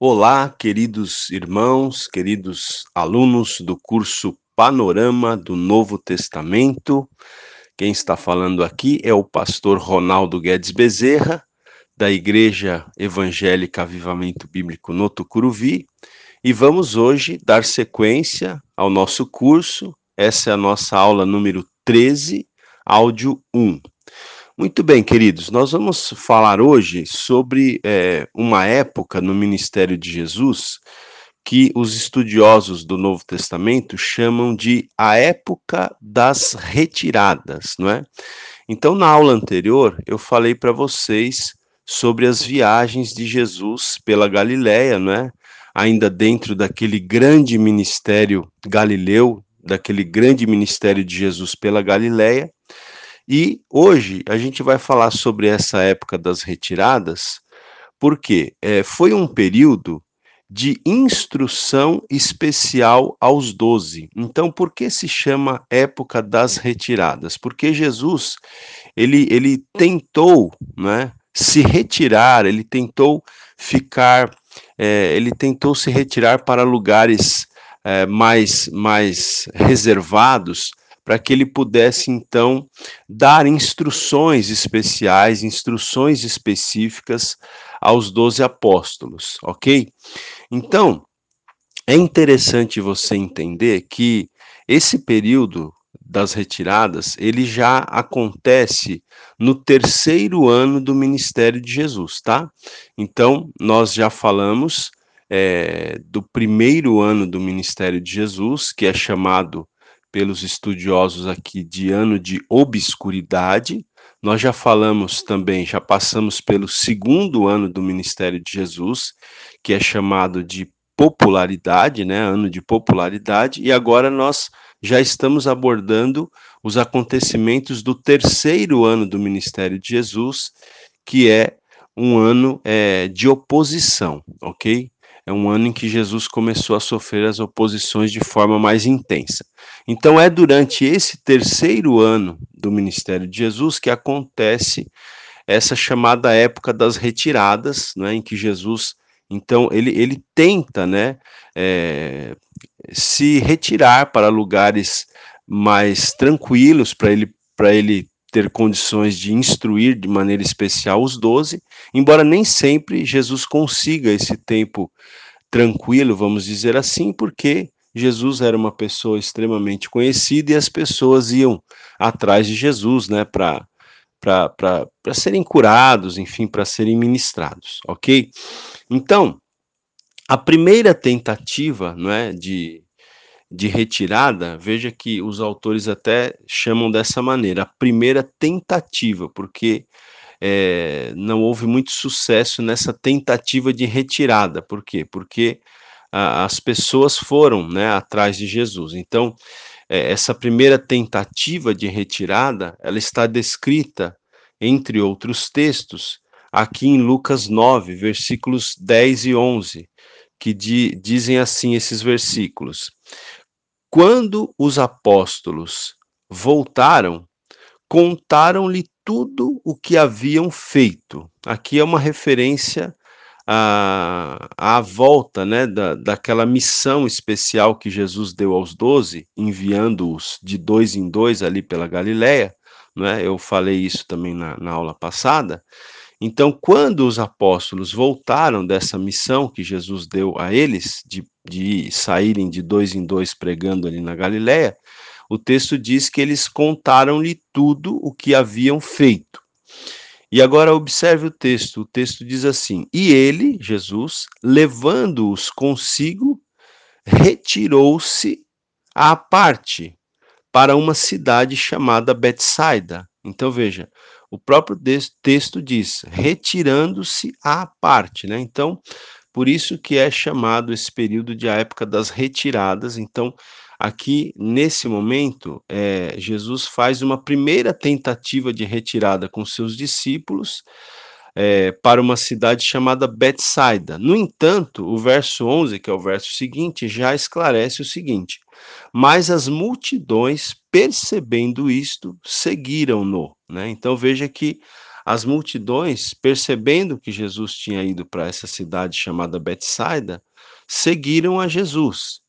Olá, queridos irmãos, queridos alunos do curso Panorama do Novo Testamento. Quem está falando aqui é o pastor Ronaldo Guedes Bezerra, da Igreja Evangélica Avivamento Bíblico Noto Curuvi, e vamos hoje dar sequência ao nosso curso. Essa é a nossa aula número 13, áudio 1. Muito bem, queridos, nós vamos falar hoje sobre é, uma época no ministério de Jesus que os estudiosos do Novo Testamento chamam de a época das retiradas, não é? Então, na aula anterior, eu falei para vocês sobre as viagens de Jesus pela Galileia, não é? Ainda dentro daquele grande ministério galileu, daquele grande ministério de Jesus pela Galileia. E hoje a gente vai falar sobre essa época das retiradas, porque é, foi um período de instrução especial aos doze. Então, por que se chama época das retiradas? Porque Jesus ele, ele tentou né, se retirar, ele tentou ficar, é, ele tentou se retirar para lugares é, mais, mais reservados para que ele pudesse então dar instruções especiais, instruções específicas aos doze apóstolos, ok? Então, é interessante você entender que esse período das retiradas, ele já acontece no terceiro ano do ministério de Jesus, tá? Então, nós já falamos é, do primeiro ano do ministério de Jesus, que é chamado pelos estudiosos aqui de ano de obscuridade. Nós já falamos também, já passamos pelo segundo ano do ministério de Jesus, que é chamado de popularidade, né? Ano de popularidade, e agora nós já estamos abordando os acontecimentos do terceiro ano do ministério de Jesus, que é um ano é, de oposição, ok? é um ano em que Jesus começou a sofrer as oposições de forma mais intensa. Então, é durante esse terceiro ano do ministério de Jesus que acontece essa chamada época das retiradas, né, em que Jesus, então, ele, ele tenta né, é, se retirar para lugares mais tranquilos, para ele, ele ter condições de instruir de maneira especial os doze, embora nem sempre Jesus consiga esse tempo tranquilo, vamos dizer assim, porque Jesus era uma pessoa extremamente conhecida e as pessoas iam atrás de Jesus, né, para para serem curados, enfim, para serem ministrados, ok? Então, a primeira tentativa, não é, de de retirada, veja que os autores até chamam dessa maneira, a primeira tentativa, porque é, não houve muito sucesso nessa tentativa de retirada. Por quê? Porque a, as pessoas foram né, atrás de Jesus. Então, é, essa primeira tentativa de retirada, ela está descrita, entre outros textos, aqui em Lucas 9, versículos 10 e 11, que di, dizem assim esses versículos. Quando os apóstolos voltaram, contaram-lhe tudo o que haviam feito. Aqui é uma referência à, à volta né, da, daquela missão especial que Jesus deu aos doze, enviando-os de dois em dois ali pela Galileia. Né? Eu falei isso também na, na aula passada. Então, quando os apóstolos voltaram dessa missão que Jesus deu a eles, de de saírem de dois em dois pregando ali na Galiléia, o texto diz que eles contaram-lhe tudo o que haviam feito. E agora observe o texto. O texto diz assim: E ele, Jesus, levando-os consigo, retirou-se à parte para uma cidade chamada Betsaida. Então veja, o próprio texto diz: retirando-se à parte, né? Então, por isso que é chamado esse período de a época das retiradas. Então, aqui nesse momento, é, Jesus faz uma primeira tentativa de retirada com seus discípulos é, para uma cidade chamada Betsaida. No entanto, o verso 11, que é o verso seguinte, já esclarece o seguinte: Mas as multidões, percebendo isto, seguiram-no. Né? Então veja que as multidões, percebendo que Jesus tinha ido para essa cidade chamada Betsaida, seguiram a Jesus.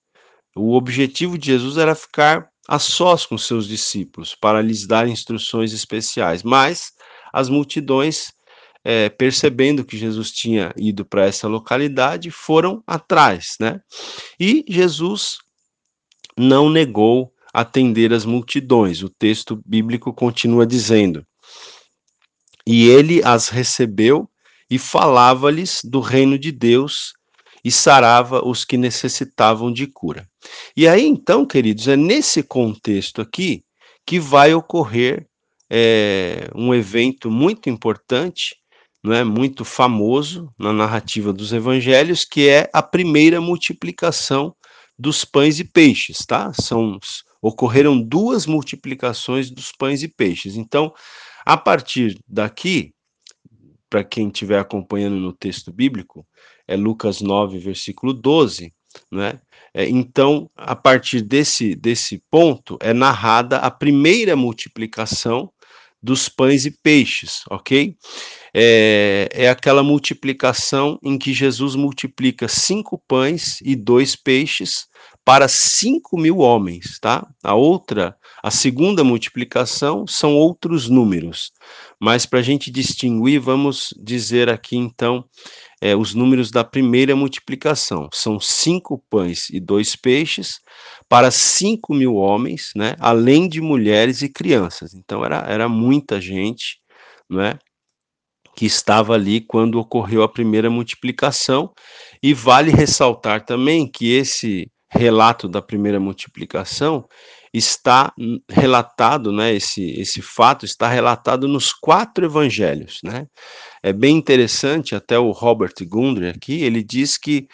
O objetivo de Jesus era ficar a sós com seus discípulos para lhes dar instruções especiais, mas as multidões, é, percebendo que Jesus tinha ido para essa localidade, foram atrás, né? E Jesus não negou atender as multidões. O texto bíblico continua dizendo: e ele as recebeu e falava-lhes do reino de Deus e sarava os que necessitavam de cura. E aí, então, queridos, é nesse contexto aqui que vai ocorrer é, um evento muito importante, não é muito famoso na narrativa dos evangelhos, que é a primeira multiplicação dos pães e peixes, tá? São ocorreram duas multiplicações dos pães e peixes. Então, a partir daqui, para quem estiver acompanhando no texto bíblico, é Lucas 9, versículo 12, né? É, então, a partir desse, desse ponto, é narrada a primeira multiplicação dos pães e peixes, ok? É, é aquela multiplicação em que Jesus multiplica cinco pães e dois peixes para cinco mil homens, tá? A outra a segunda multiplicação são outros números, mas para a gente distinguir, vamos dizer aqui então é, os números da primeira multiplicação. São cinco pães e dois peixes para cinco mil homens, né, além de mulheres e crianças. Então era, era muita gente, né? que estava ali quando ocorreu a primeira multiplicação. E vale ressaltar também que esse relato da primeira multiplicação está relatado, né, esse, esse fato está relatado nos quatro evangelhos, né? É bem interessante, até o Robert Gundry aqui, ele diz que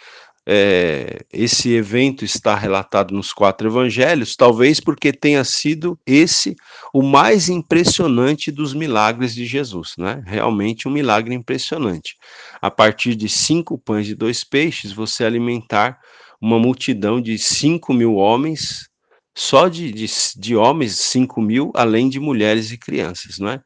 é, esse evento está relatado nos quatro evangelhos, talvez porque tenha sido esse o mais impressionante dos milagres de Jesus, né? Realmente um milagre impressionante. A partir de cinco pães e dois peixes, você alimentar uma multidão de cinco mil homens só de, de, de homens, 5 mil, além de mulheres e crianças, não é?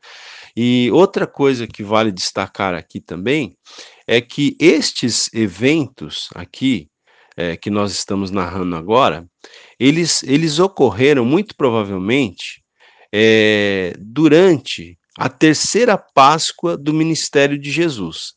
E outra coisa que vale destacar aqui também é que estes eventos aqui, é, que nós estamos narrando agora, eles, eles ocorreram muito provavelmente é, durante a terceira Páscoa do ministério de Jesus,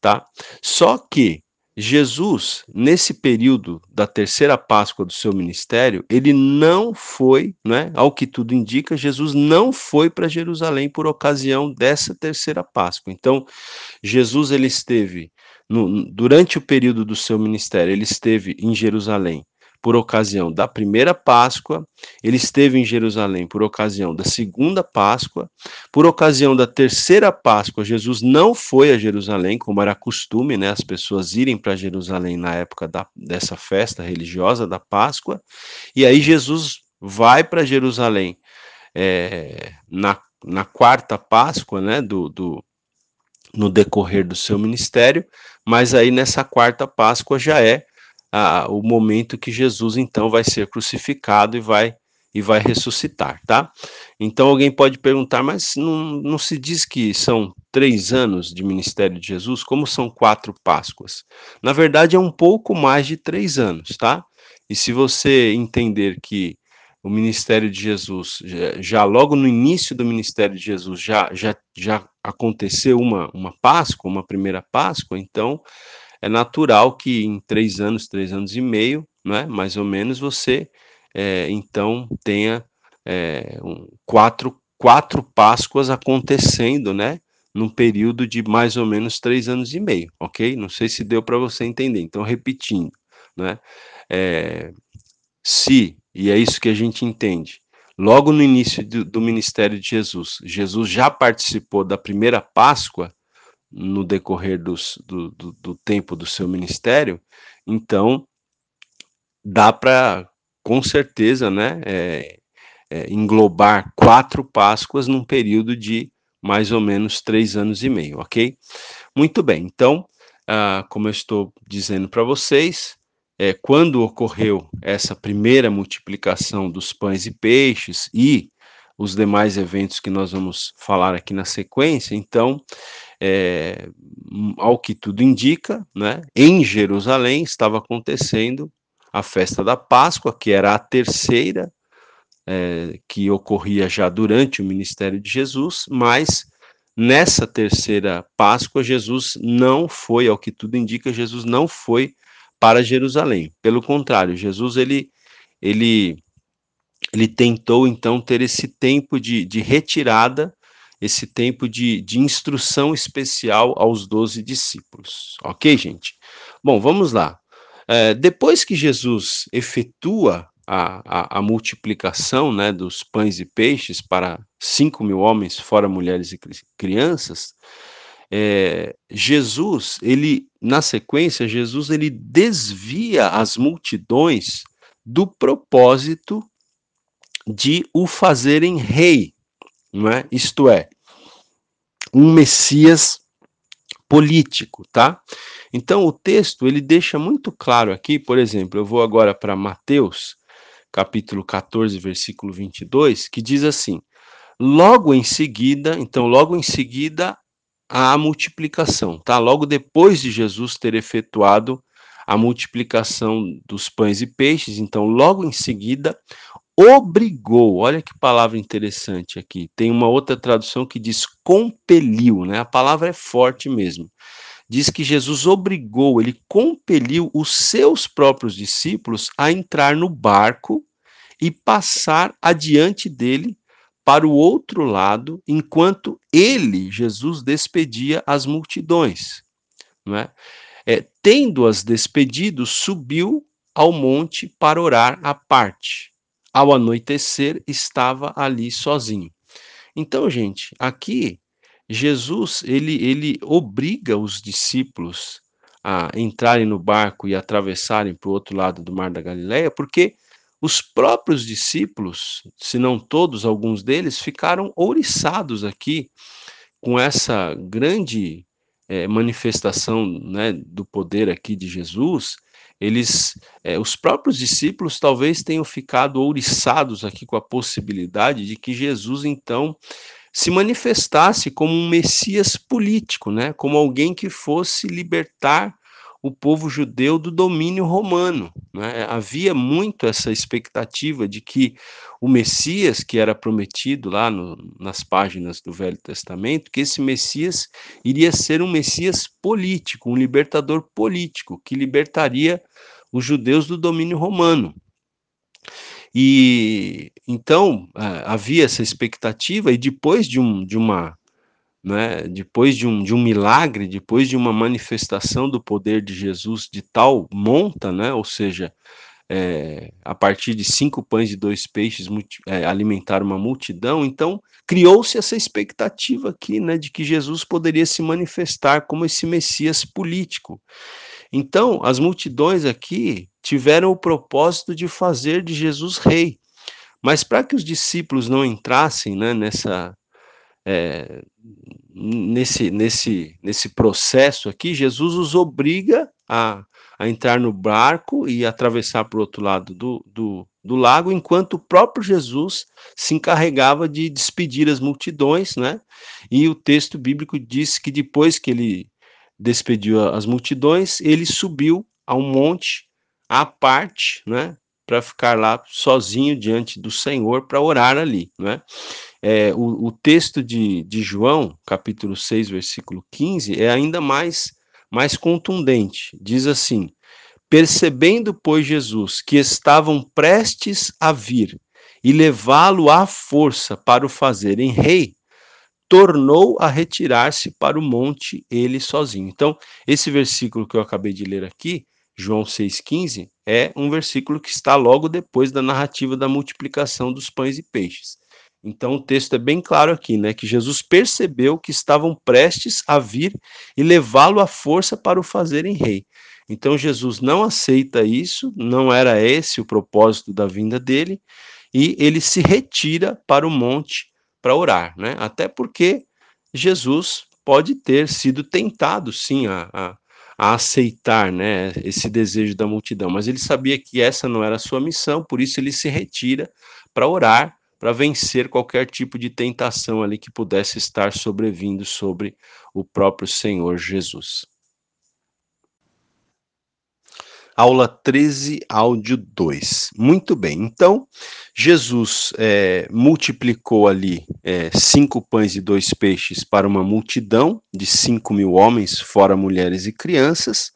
tá? Só que Jesus, nesse período da terceira Páscoa do seu ministério, ele não foi, né, ao que tudo indica, Jesus não foi para Jerusalém por ocasião dessa terceira Páscoa. Então, Jesus ele esteve no, durante o período do seu ministério, ele esteve em Jerusalém por ocasião da primeira Páscoa, ele esteve em Jerusalém por ocasião da segunda Páscoa, por ocasião da terceira Páscoa, Jesus não foi a Jerusalém, como era costume, né, as pessoas irem para Jerusalém na época da, dessa festa religiosa da Páscoa, e aí Jesus vai para Jerusalém é, na, na quarta Páscoa, né, do, do no decorrer do seu ministério, mas aí nessa quarta Páscoa já é a, o momento que Jesus então vai ser crucificado e vai e vai ressuscitar, tá? Então alguém pode perguntar, mas não, não se diz que são três anos de ministério de Jesus? Como são quatro Páscoas? Na verdade é um pouco mais de três anos, tá? E se você entender que o ministério de Jesus, já, já logo no início do ministério de Jesus, já, já, já aconteceu uma, uma Páscoa, uma primeira Páscoa, então é natural que em três anos, três anos e meio, né, mais ou menos, você é, então tenha é, um, quatro, quatro Páscoas acontecendo, né? Num período de mais ou menos três anos e meio, ok? Não sei se deu para você entender. Então, repetindo, né? É, se, e é isso que a gente entende, logo no início do, do ministério de Jesus, Jesus já participou da primeira Páscoa, no decorrer dos, do, do, do tempo do seu ministério, então dá para, com certeza, né, é, é, englobar quatro Páscoas num período de mais ou menos três anos e meio, ok? Muito bem, então, ah, como eu estou dizendo para vocês, é, quando ocorreu essa primeira multiplicação dos pães e peixes e os demais eventos que nós vamos falar aqui na sequência, então é, ao que tudo indica, né, em Jerusalém estava acontecendo a festa da Páscoa, que era a terceira é, que ocorria já durante o ministério de Jesus, mas nessa terceira Páscoa, Jesus não foi, ao que tudo indica, Jesus não foi para Jerusalém. Pelo contrário, Jesus ele, ele, ele tentou então ter esse tempo de, de retirada esse tempo de, de instrução especial aos doze discípulos. Ok, gente? Bom, vamos lá. É, depois que Jesus efetua a, a, a, multiplicação né, dos pães e peixes para cinco mil homens, fora mulheres e crianças, é, Jesus, ele, na sequência, Jesus ele desvia as multidões do propósito de o fazerem rei não é? Isto é, um Messias político, tá? Então o texto ele deixa muito claro aqui, por exemplo, eu vou agora para Mateus, capítulo 14, versículo 22, que diz assim: Logo em seguida, então logo em seguida a multiplicação, tá? Logo depois de Jesus ter efetuado a multiplicação dos pães e peixes, então logo em seguida obrigou. Olha que palavra interessante aqui. Tem uma outra tradução que diz compeliu, né? A palavra é forte mesmo. Diz que Jesus obrigou, ele compeliu os seus próprios discípulos a entrar no barco e passar adiante dele para o outro lado, enquanto ele, Jesus, despedia as multidões. Né? É, Tendo-as despedido, subiu ao monte para orar à parte ao anoitecer estava ali sozinho. Então, gente, aqui Jesus ele, ele obriga os discípulos a entrarem no barco e atravessarem para o outro lado do Mar da Galileia, porque os próprios discípulos, se não todos, alguns deles, ficaram ouriçados aqui com essa grande é, manifestação né, do poder aqui de Jesus eles, é, os próprios discípulos talvez tenham ficado ouriçados aqui com a possibilidade de que Jesus então se manifestasse como um Messias político, né? Como alguém que fosse libertar o povo judeu do domínio romano. Né? Havia muito essa expectativa de que o Messias, que era prometido lá no, nas páginas do Velho Testamento, que esse Messias iria ser um Messias político, um libertador político, que libertaria os judeus do domínio romano. E então eh, havia essa expectativa, e depois de, um, de uma né, depois de um, de um milagre, depois de uma manifestação do poder de Jesus de tal monta, né, ou seja, é, a partir de cinco pães e dois peixes é, alimentar uma multidão, então criou-se essa expectativa aqui, né, de que Jesus poderia se manifestar como esse Messias político. Então, as multidões aqui tiveram o propósito de fazer de Jesus rei. Mas para que os discípulos não entrassem né, nessa é, nesse, nesse, nesse processo aqui, Jesus os obriga a, a entrar no barco e atravessar para o outro lado do, do, do lago, enquanto o próprio Jesus se encarregava de despedir as multidões, né? E o texto bíblico diz que depois que ele despediu as multidões, ele subiu a um monte à parte, né? Para ficar lá sozinho diante do Senhor para orar ali, né? é, o, o, texto de, de João, capítulo 6, versículo 15, é ainda mais, mais contundente. Diz assim: Percebendo, pois, Jesus que estavam prestes a vir e levá-lo à força para o fazerem rei, tornou a retirar-se para o monte ele sozinho. Então, esse versículo que eu acabei de ler aqui, João 6,15, é um versículo que está logo depois da narrativa da multiplicação dos pães e peixes. Então o texto é bem claro aqui, né, que Jesus percebeu que estavam prestes a vir e levá-lo à força para o fazerem rei. Então Jesus não aceita isso, não era esse o propósito da vinda dele, e ele se retira para o monte para orar, né? Até porque Jesus pode ter sido tentado, sim, a, a, a, aceitar, né, esse desejo da multidão, mas ele sabia que essa não era a sua missão, por isso ele se retira para orar para vencer qualquer tipo de tentação ali que pudesse estar sobrevindo sobre o próprio Senhor Jesus. Aula 13, áudio 2. Muito bem, então Jesus é, multiplicou ali é, cinco pães e dois peixes para uma multidão de cinco mil homens, fora mulheres e crianças.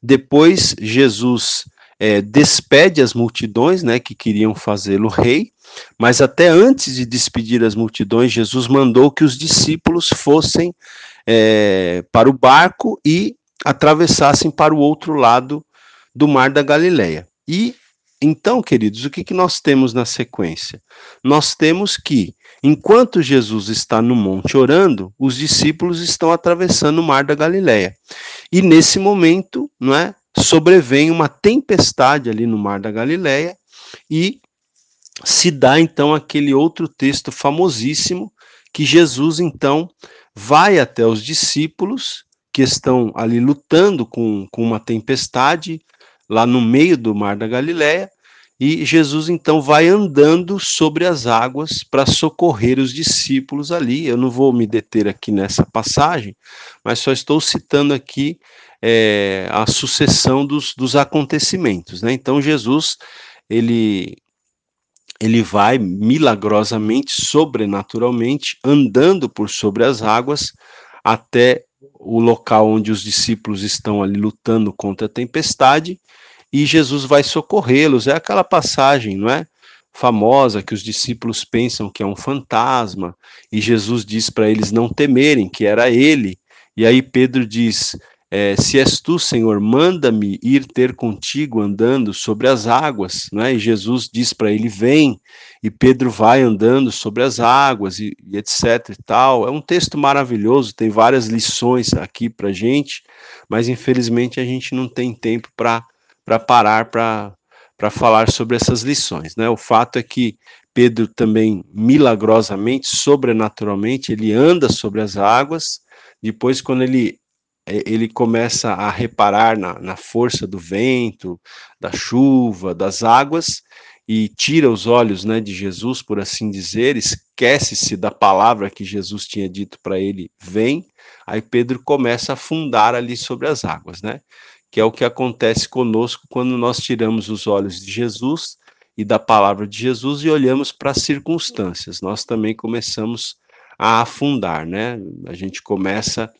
Depois Jesus é, despede as multidões, né, que queriam fazê-lo rei, mas até antes de despedir as multidões, Jesus mandou que os discípulos fossem é, para o barco e atravessassem para o outro lado do mar da Galileia. E então, queridos, o que, que nós temos na sequência? Nós temos que, enquanto Jesus está no monte orando, os discípulos estão atravessando o mar da Galileia. E nesse momento, não é? sobrevém uma tempestade ali no mar da Galileia e se dá então aquele outro texto famosíssimo que Jesus então vai até os discípulos que estão ali lutando com, com uma tempestade lá no meio do mar da Galileia e Jesus então vai andando sobre as águas para socorrer os discípulos ali. Eu não vou me deter aqui nessa passagem, mas só estou citando aqui é, a sucessão dos, dos acontecimentos. Né? Então Jesus ele ele vai milagrosamente, sobrenaturalmente, andando por sobre as águas até o local onde os discípulos estão ali lutando contra a tempestade e Jesus vai socorrê-los. É aquela passagem, não é? Famosa que os discípulos pensam que é um fantasma e Jesus diz para eles não temerem, que era ele. E aí Pedro diz: é, se és tu, Senhor, manda-me ir ter contigo andando sobre as águas, né? E Jesus diz para ele, vem, e Pedro vai andando sobre as águas, e, e etc e tal. É um texto maravilhoso, tem várias lições aqui para gente, mas infelizmente a gente não tem tempo para parar para falar sobre essas lições, né? O fato é que Pedro também milagrosamente, sobrenaturalmente, ele anda sobre as águas. Depois, quando ele é, ele começa a reparar na, na força do vento, da chuva, das águas, e tira os olhos né, de Jesus, por assim dizer, esquece-se da palavra que Jesus tinha dito para ele, vem, aí Pedro começa a afundar ali sobre as águas, né? Que é o que acontece conosco quando nós tiramos os olhos de Jesus e da palavra de Jesus e olhamos para as circunstâncias. Nós também começamos a afundar, né? A gente começa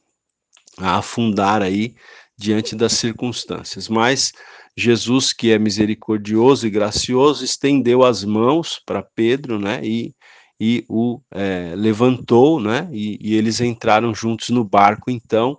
a afundar aí diante das circunstâncias. Mas Jesus, que é misericordioso e gracioso, estendeu as mãos para Pedro, né? E, e o é, levantou, né? E, e, eles entraram juntos no barco, então.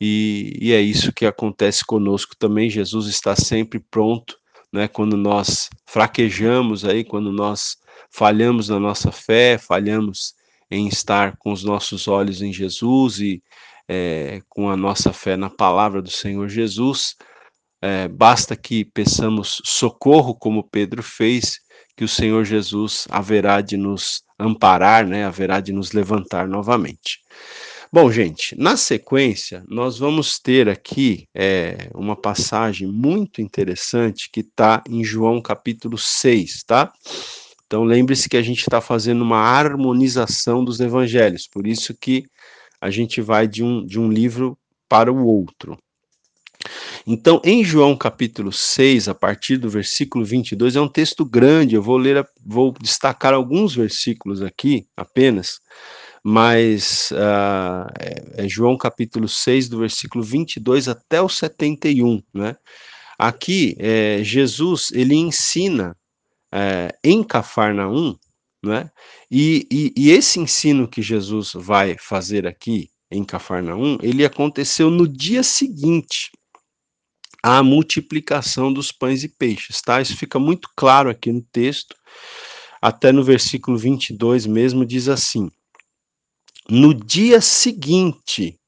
E, e é isso que acontece conosco também. Jesus está sempre pronto, né? Quando nós fraquejamos aí, quando nós falhamos na nossa fé, falhamos em estar com os nossos olhos em Jesus e, é, com a nossa fé na palavra do Senhor Jesus. É, basta que peçamos socorro, como Pedro fez, que o Senhor Jesus haverá de nos amparar, né? haverá de nos levantar novamente. Bom, gente, na sequência, nós vamos ter aqui é, uma passagem muito interessante que está em João capítulo 6, tá? Então, lembre-se que a gente está fazendo uma harmonização dos evangelhos, por isso que a gente vai de um, de um livro para o outro. Então, em João capítulo 6, a partir do versículo 22, é um texto grande, eu vou ler, vou destacar alguns versículos aqui apenas, mas uh, é, João capítulo 6, do versículo 22 até o 71, né? Aqui, é, Jesus, ele ensina é, em Cafarnaum né? E, e, e esse ensino que Jesus vai fazer aqui em Cafarnaum, ele aconteceu no dia seguinte à multiplicação dos pães e peixes, tá? Isso fica muito claro aqui no texto, até no versículo 22 mesmo diz assim: No dia seguinte,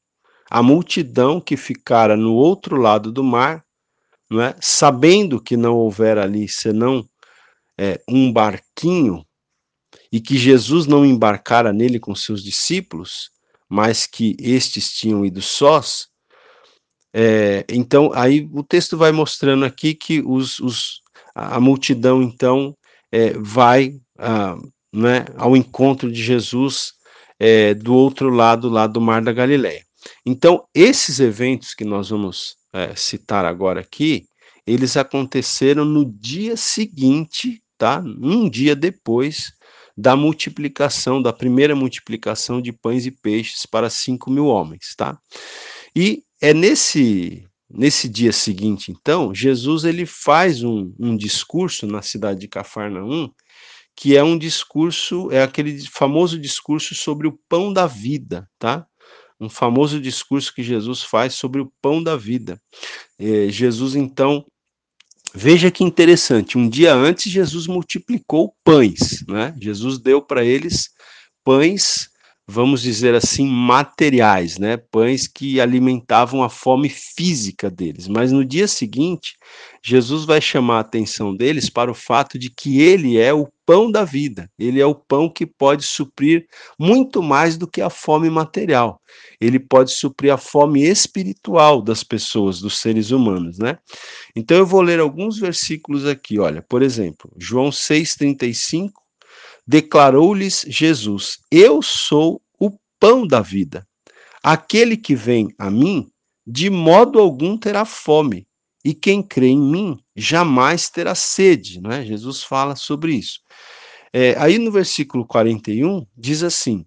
a multidão que ficara no outro lado do mar, é? sabendo que não houvera ali senão é, um barquinho e que Jesus não embarcara nele com seus discípulos, mas que estes tinham ido sós, é, então aí o texto vai mostrando aqui que os, os a multidão então é, vai ah, né, ao encontro de Jesus é, do outro lado lá do Mar da Galileia. Então esses eventos que nós vamos é, citar agora aqui, eles aconteceram no dia seguinte, tá? Um dia depois da multiplicação, da primeira multiplicação de pães e peixes para cinco mil homens, tá? E é nesse nesse dia seguinte, então, Jesus ele faz um, um discurso na cidade de Cafarnaum, que é um discurso, é aquele famoso discurso sobre o pão da vida, tá? Um famoso discurso que Jesus faz sobre o pão da vida. É, Jesus, então, Veja que interessante, um dia antes Jesus multiplicou pães, né? Jesus deu para eles pães, vamos dizer assim, materiais, né? Pães que alimentavam a fome física deles. Mas no dia seguinte, Jesus vai chamar a atenção deles para o fato de que ele é o pão da vida. Ele é o pão que pode suprir muito mais do que a fome material. Ele pode suprir a fome espiritual das pessoas, dos seres humanos, né? Então eu vou ler alguns versículos aqui, olha. Por exemplo, João 6:35 declarou-lhes Jesus: Eu sou o pão da vida. Aquele que vem a mim, de modo algum terá fome, e quem crê em mim jamais terá sede, né? Jesus fala sobre isso. É, aí no versículo 41 diz assim: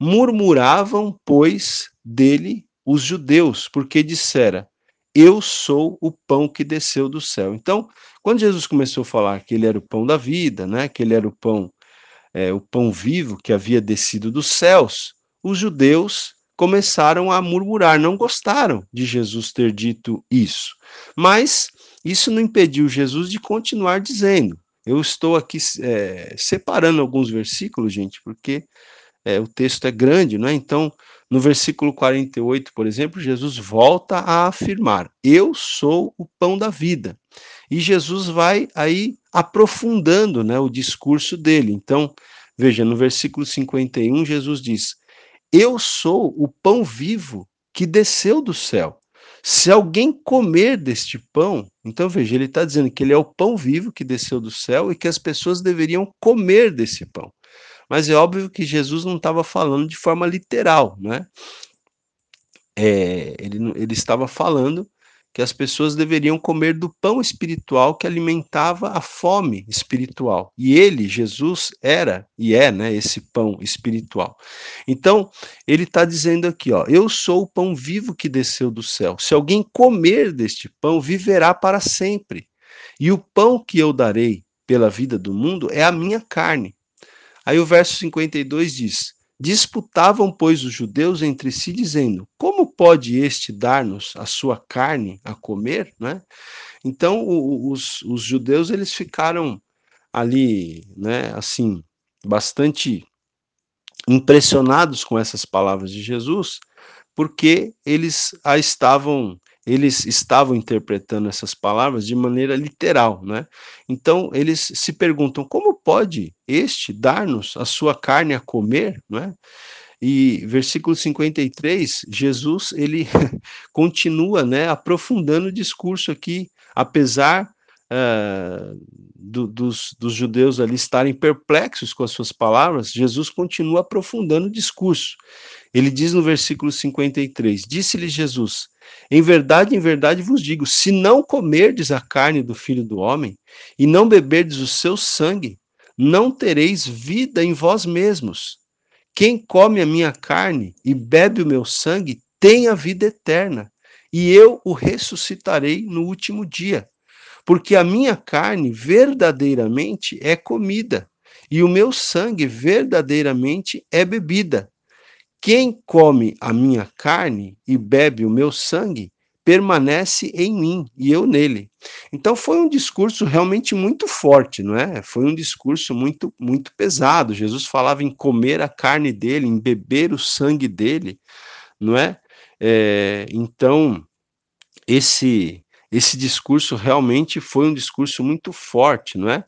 murmuravam, pois, dele os judeus, porque dissera: Eu sou o pão que desceu do céu. Então, quando Jesus começou a falar que ele era o pão da vida, né, que ele era o pão, é, o pão vivo que havia descido dos céus, os judeus começaram a murmurar, não gostaram de Jesus ter dito isso. Mas isso não impediu Jesus de continuar dizendo. Eu estou aqui é, separando alguns versículos, gente, porque é, o texto é grande, não é? Então, no versículo 48, por exemplo, Jesus volta a afirmar: Eu sou o pão da vida. E Jesus vai aí aprofundando né, o discurso dele. Então, veja, no versículo 51, Jesus diz: Eu sou o pão vivo que desceu do céu. Se alguém comer deste pão, então veja, ele está dizendo que ele é o pão vivo que desceu do céu e que as pessoas deveriam comer desse pão. Mas é óbvio que Jesus não estava falando de forma literal, né? É, ele, ele estava falando que as pessoas deveriam comer do pão espiritual que alimentava a fome espiritual. E ele, Jesus, era e é né, esse pão espiritual. Então, ele está dizendo aqui: ó, Eu sou o pão vivo que desceu do céu. Se alguém comer deste pão, viverá para sempre. E o pão que eu darei pela vida do mundo é a minha carne. Aí o verso 52 diz: Disputavam, pois, os judeus entre si, dizendo: Como pode este dar-nos a sua carne a comer? Né? Então, o, os, os, judeus eles ficaram ali, né, assim, bastante impressionados com essas palavras de Jesus, porque eles a estavam eles estavam interpretando essas palavras de maneira literal, né? Então eles se perguntam como pode este dar-nos a sua carne a comer, né? E versículo 53, Jesus ele continua, né, aprofundando o discurso aqui, apesar Uh, do, dos, dos, judeus ali estarem perplexos com as suas palavras, Jesus continua aprofundando o discurso. Ele diz no versículo 53: Disse-lhe Jesus: Em verdade, em verdade vos digo: se não comerdes a carne do filho do homem e não beberdes o seu sangue, não tereis vida em vós mesmos. Quem come a minha carne e bebe o meu sangue tem a vida eterna, e eu o ressuscitarei no último dia. Porque a minha carne verdadeiramente é comida, e o meu sangue verdadeiramente é bebida. Quem come a minha carne e bebe o meu sangue permanece em mim e eu nele. Então foi um discurso realmente muito forte, não é? Foi um discurso muito muito pesado. Jesus falava em comer a carne dele, em beber o sangue dele, não é? é então esse esse discurso realmente foi um discurso muito forte, não é?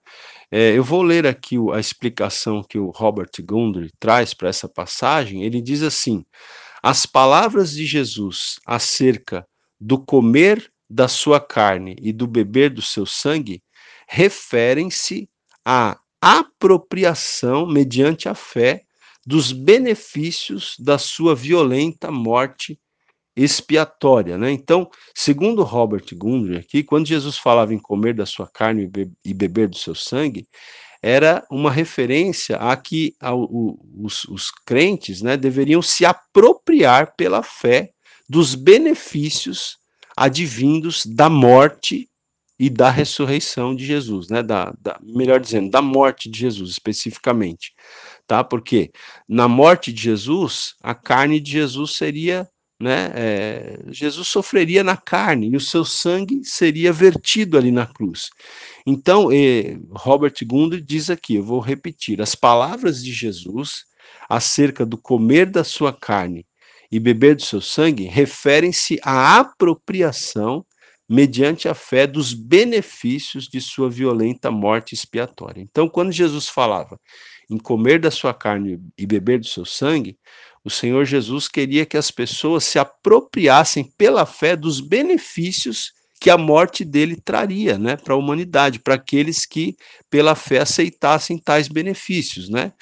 É, eu vou ler aqui a explicação que o Robert Gundry traz para essa passagem. Ele diz assim: as palavras de Jesus acerca do comer da sua carne e do beber do seu sangue referem-se à apropriação mediante a fé dos benefícios da sua violenta morte expiatória, né? Então, segundo Robert Gundry aqui, quando Jesus falava em comer da sua carne e beber do seu sangue, era uma referência a que a, o, os, os, crentes né, deveriam se apropriar pela fé dos benefícios advindos da morte e da ressurreição de Jesus, né? Da, da, melhor dizendo, da morte de Jesus especificamente, tá? Porque na morte de Jesus, a carne de Jesus seria né? É, Jesus sofreria na carne e o seu sangue seria vertido ali na cruz. Então, Robert Gundry diz aqui, eu vou repetir, as palavras de Jesus acerca do comer da sua carne e beber do seu sangue referem-se à apropriação mediante a fé dos benefícios de sua violenta morte expiatória. Então, quando Jesus falava em comer da sua carne e beber do seu sangue, o Senhor Jesus queria que as pessoas se apropriassem pela fé dos benefícios que a morte dele traria, né, para a humanidade, para aqueles que pela fé aceitassem tais benefícios, né?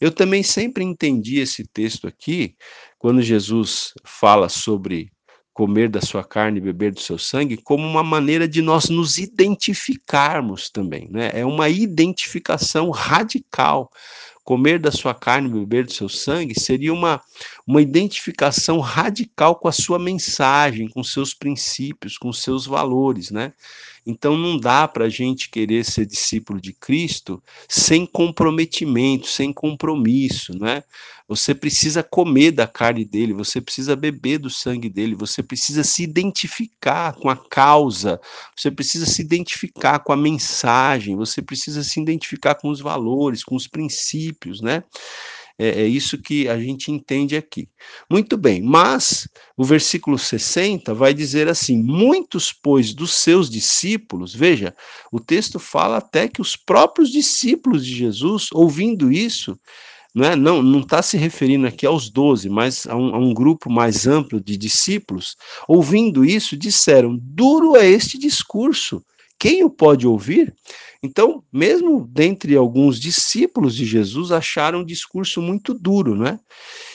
Eu também sempre entendi esse texto aqui, quando Jesus fala sobre comer da sua carne e beber do seu sangue, como uma maneira de nós nos identificarmos também, né? É uma identificação radical comer da sua carne, beber do seu sangue, seria uma, uma identificação radical com a sua mensagem, com seus princípios, com seus valores, né? Então não dá para a gente querer ser discípulo de Cristo sem comprometimento, sem compromisso, né? Você precisa comer da carne dele, você precisa beber do sangue dele, você precisa se identificar com a causa, você precisa se identificar com a mensagem, você precisa se identificar com os valores, com os princípios, né? É, é isso que a gente entende aqui. Muito bem, mas o versículo 60 vai dizer assim: muitos, pois, dos seus discípulos, veja, o texto fala até que os próprios discípulos de Jesus, ouvindo isso, né, não não está se referindo aqui aos doze, mas a um, a um, grupo mais amplo de discípulos, ouvindo isso, disseram: duro é este discurso, quem o pode ouvir? Então, mesmo dentre alguns discípulos de Jesus, acharam um discurso muito duro, né?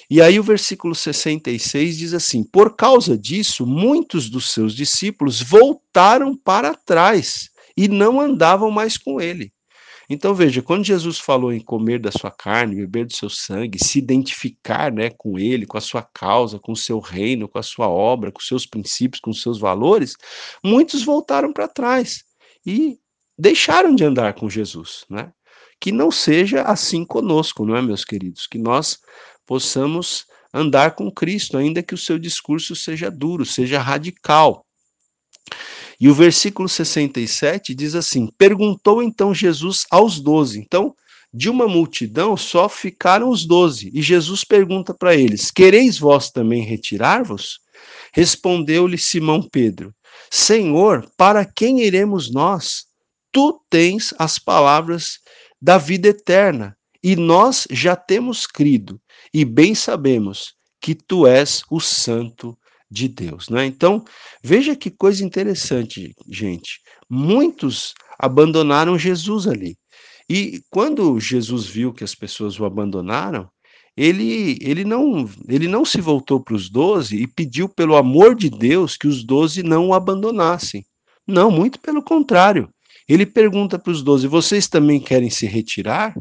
E aí o versículo 66 diz assim: Por causa disso, muitos dos seus discípulos voltaram para trás e não andavam mais com ele. Então veja, quando Jesus falou em comer da sua carne, beber do seu sangue, se identificar, né, com ele, com a sua causa, com o seu reino, com a sua obra, com os seus princípios, com os seus valores, muitos voltaram para trás e deixaram de andar com Jesus, né? Que não seja assim conosco, não é, meus queridos? Que nós possamos andar com Cristo, ainda que o seu discurso seja duro, seja radical. E o versículo 67 diz assim: Perguntou então Jesus aos doze. Então, de uma multidão só ficaram os doze. E Jesus pergunta para eles: Quereis vós também retirar-vos? Respondeu-lhe Simão Pedro: Senhor, para quem iremos nós? Tu tens as palavras da vida eterna, e nós já temos crido, e bem sabemos que tu és o Santo de Deus. Né? Então, veja que coisa interessante, gente. Muitos abandonaram Jesus ali. E quando Jesus viu que as pessoas o abandonaram, ele, ele, não, ele não se voltou para os doze e pediu, pelo amor de Deus, que os doze não o abandonassem. Não, muito pelo contrário. Ele pergunta para os doze: vocês também querem se retirar?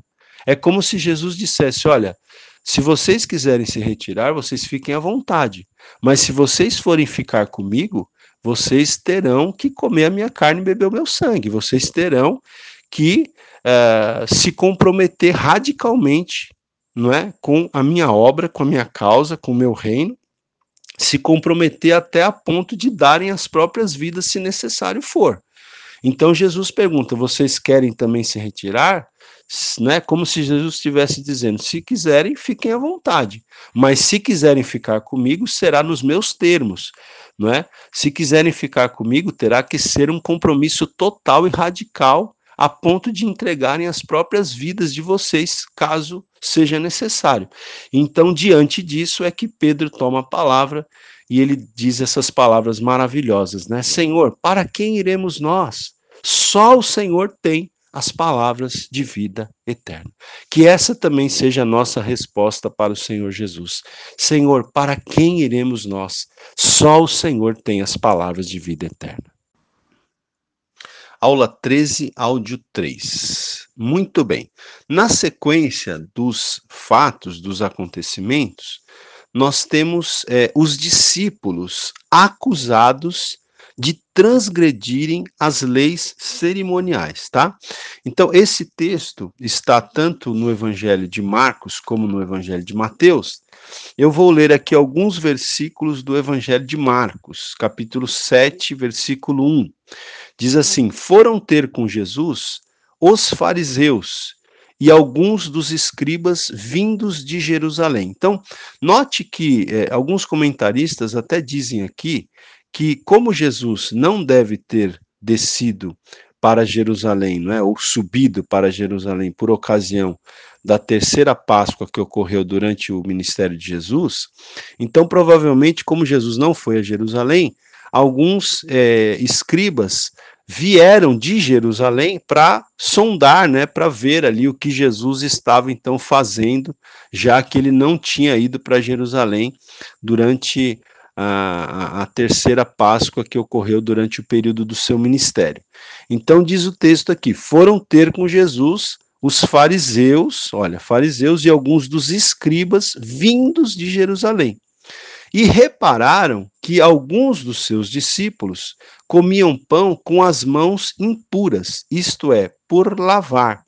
É como se Jesus dissesse: olha, se vocês quiserem se retirar, vocês fiquem à vontade. Mas se vocês forem ficar comigo, vocês terão que comer a minha carne e beber o meu sangue. Vocês terão que uh, se comprometer radicalmente não é, com a minha obra, com a minha causa, com o meu reino, se comprometer até a ponto de darem as próprias vidas se necessário for. Então Jesus pergunta: vocês querem também se retirar? Né? Como se Jesus estivesse dizendo: se quiserem, fiquem à vontade. Mas se quiserem ficar comigo, será nos meus termos. Não é? Se quiserem ficar comigo, terá que ser um compromisso total e radical, a ponto de entregarem as próprias vidas de vocês, caso seja necessário. Então, diante disso, é que Pedro toma a palavra e ele diz essas palavras maravilhosas, né? Senhor, para quem iremos nós? Só o Senhor tem as palavras de vida eterna. Que essa também seja a nossa resposta para o Senhor Jesus. Senhor, para quem iremos nós? Só o Senhor tem as palavras de vida eterna. Aula 13, áudio 3. Muito bem. Na sequência dos fatos, dos acontecimentos, nós temos é, os discípulos acusados de transgredirem as leis cerimoniais, tá? Então, esse texto está tanto no Evangelho de Marcos como no Evangelho de Mateus. Eu vou ler aqui alguns versículos do Evangelho de Marcos, capítulo 7, versículo 1. Diz assim: Foram ter com Jesus os fariseus e alguns dos escribas vindos de Jerusalém. Então, note que eh, alguns comentaristas até dizem aqui que, como Jesus não deve ter descido para Jerusalém, não é? ou subido para Jerusalém por ocasião da terceira Páscoa que ocorreu durante o ministério de Jesus, então provavelmente, como Jesus não foi a Jerusalém, alguns é, escribas vieram de Jerusalém para sondar, né, para ver ali o que Jesus estava então fazendo, já que ele não tinha ido para Jerusalém durante a, a, terceira Páscoa que ocorreu durante o período do seu ministério. Então, diz o texto aqui: foram ter com Jesus os fariseus, olha, fariseus e alguns dos escribas vindos de Jerusalém. E repararam que alguns dos seus discípulos comiam pão com as mãos impuras, isto é, por lavar.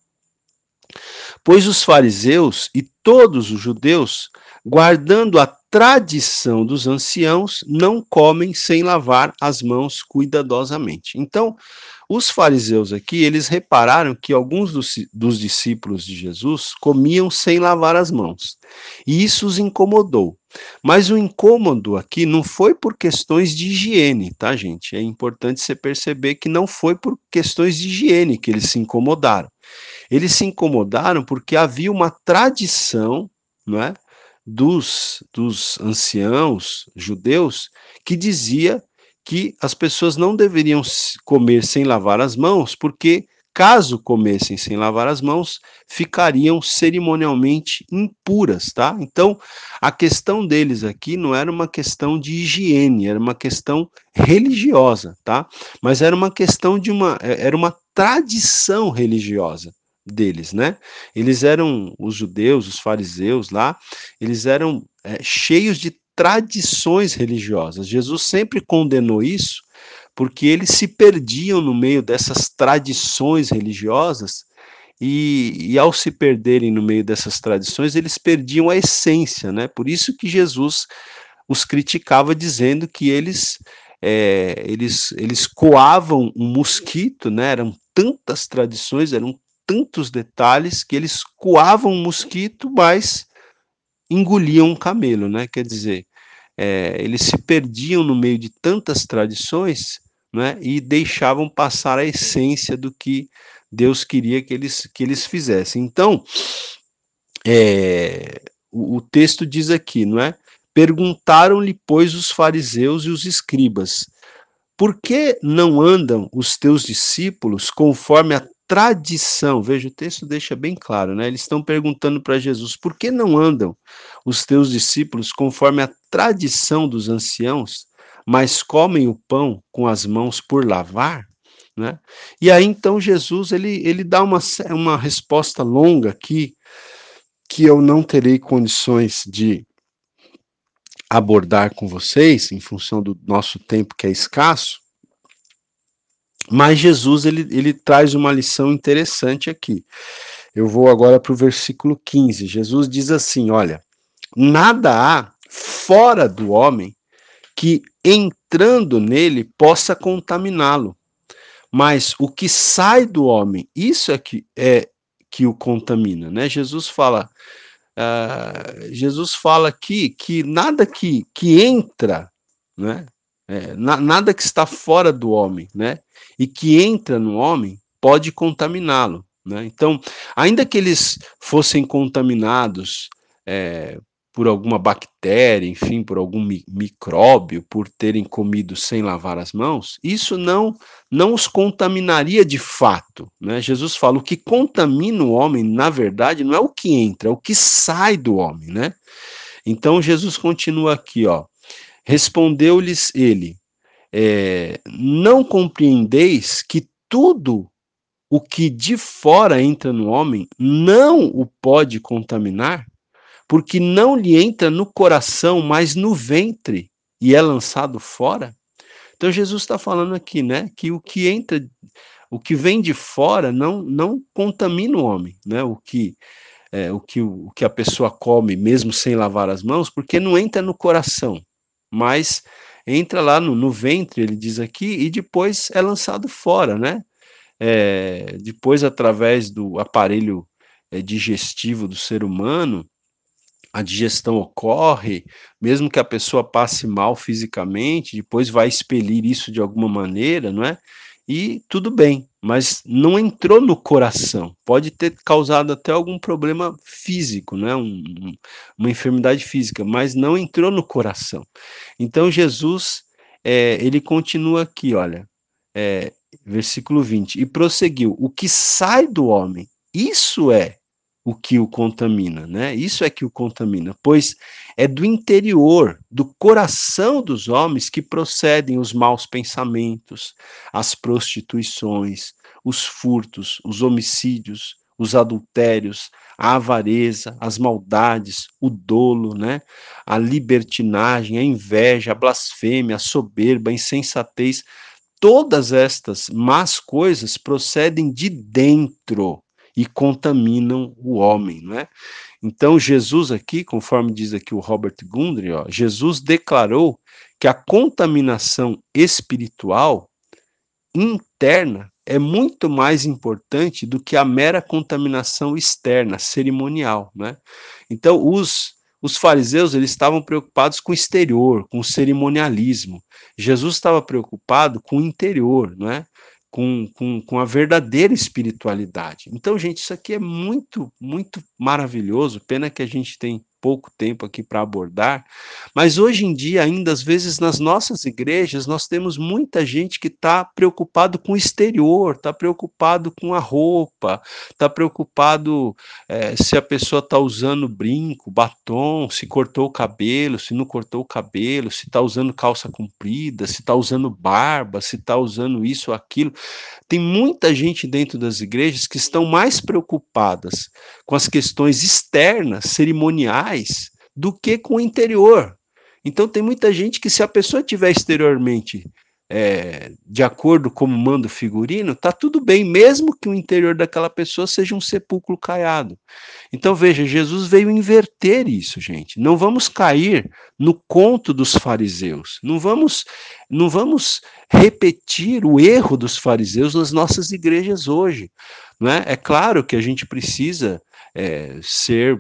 Pois os fariseus e todos os judeus, guardando a tradição dos anciãos, não comem sem lavar as mãos cuidadosamente. Então, os fariseus aqui, eles repararam que alguns dos, dos, discípulos de Jesus comiam sem lavar as mãos. E isso os incomodou. Mas o incômodo aqui não foi por questões de higiene, tá, gente? É importante você perceber que não foi por questões de higiene que eles se incomodaram. Eles se incomodaram porque havia uma tradição, não é? dos, dos anciãos judeus que dizia que as pessoas não deveriam comer sem lavar as mãos, porque caso comessem sem lavar as mãos, ficariam cerimonialmente impuras, tá? Então, a questão deles aqui não era uma questão de higiene, era uma questão religiosa, tá? Mas era uma questão de uma é, era uma tradição religiosa deles, né? Eles eram os judeus, os fariseus lá, eles eram é, cheios de tradições religiosas. Jesus sempre condenou isso, porque eles se perdiam no meio dessas tradições religiosas. E, e ao se perderem no meio dessas tradições, eles perdiam a essência, né? Por isso que Jesus os criticava dizendo que eles é, eles, eles coavam um mosquito, né? Eram tantas tradições, eram tantos detalhes que eles coavam um mosquito, mas engoliam um camelo, né? Quer dizer, é, eles se perdiam no meio de tantas tradições, né? E deixavam passar a essência do que Deus queria que eles que eles fizessem. Então, é, o, o texto diz aqui, não é? Perguntaram-lhe, pois, os fariseus e os escribas: Por que não andam os teus discípulos conforme a tradição. Veja, o texto deixa bem claro, né? Eles estão perguntando para Jesus: por que não andam os teus discípulos conforme a tradição dos anciãos, mas comem o pão com as mãos por lavar? Né? E aí então Jesus ele, ele dá uma, uma resposta longa aqui que eu não terei condições de abordar com vocês em função do nosso tempo que é escasso, mas Jesus ele, ele traz uma lição interessante aqui. Eu vou agora para o versículo 15. Jesus diz assim: Olha, nada há fora do homem que entrando nele possa contaminá-lo. Mas o que sai do homem, isso é que, é que o contamina, né? Jesus fala, uh, Jesus fala aqui que nada que, que entra, né? É, na, nada que está fora do homem, né? E que entra no homem pode contaminá-lo, né? Então, ainda que eles fossem contaminados é, por alguma bactéria, enfim, por algum mi micróbio, por terem comido sem lavar as mãos, isso não não os contaminaria de fato. Né? Jesus fala: o que contamina o homem, na verdade, não é o que entra, é o que sai do homem. Né? Então Jesus continua aqui, ó. Respondeu-lhes ele: é, Não compreendeis que tudo o que de fora entra no homem não o pode contaminar? Porque não lhe entra no coração, mas no ventre, e é lançado fora? Então Jesus está falando aqui, né, que o que entra, o que vem de fora não não contamina o homem, né? O que é, o que o que a pessoa come mesmo sem lavar as mãos, porque não entra no coração, mas entra lá no, no ventre, ele diz aqui, e depois é lançado fora, né? É, depois, através do aparelho é, digestivo do ser humano, a digestão ocorre, mesmo que a pessoa passe mal fisicamente, depois vai expelir isso de alguma maneira, não é? E tudo bem, mas não entrou no coração. Pode ter causado até algum problema físico, né? Um, uma enfermidade física, mas não entrou no coração. Então Jesus, é, ele continua aqui, olha, é, versículo 20, e prosseguiu: o que sai do homem, isso é o que o contamina, né? Isso é que o contamina, pois é do interior, do coração dos homens que procedem os maus pensamentos, as prostituições, os furtos, os homicídios, os adultérios, a avareza, as maldades, o dolo, né? A libertinagem, a inveja, a blasfêmia, a soberba, a insensatez, todas estas más coisas procedem de dentro e contaminam o homem, não é? Então Jesus aqui, conforme diz aqui o Robert Gundry, ó, Jesus declarou que a contaminação espiritual interna é muito mais importante do que a mera contaminação externa, cerimonial, né? Então os os fariseus eles estavam preocupados com o exterior, com o cerimonialismo. Jesus estava preocupado com o interior, não é? com, com, com a verdadeira espiritualidade. Então, gente, isso aqui é muito, muito maravilhoso. Pena que a gente tem pouco tempo aqui para abordar, mas hoje em dia, ainda às vezes nas nossas igrejas, nós temos muita gente que está preocupado com o exterior, está preocupado com a roupa, está preocupado é, se a pessoa está usando brinco, batom, se cortou o cabelo, se não cortou o cabelo, se está usando calça comprida, se está usando barba, se está usando isso ou aquilo. Tem muita gente dentro das igrejas que estão mais preocupadas com as questões externas, cerimoniais mais do que com o interior. Então tem muita gente que se a pessoa tiver exteriormente é, de acordo com o mando figurino, tá tudo bem, mesmo que o interior daquela pessoa seja um sepulcro caiado. Então veja, Jesus veio inverter isso, gente. Não vamos cair no conto dos fariseus. Não vamos, não vamos repetir o erro dos fariseus nas nossas igrejas hoje. Né? É claro que a gente precisa é, ser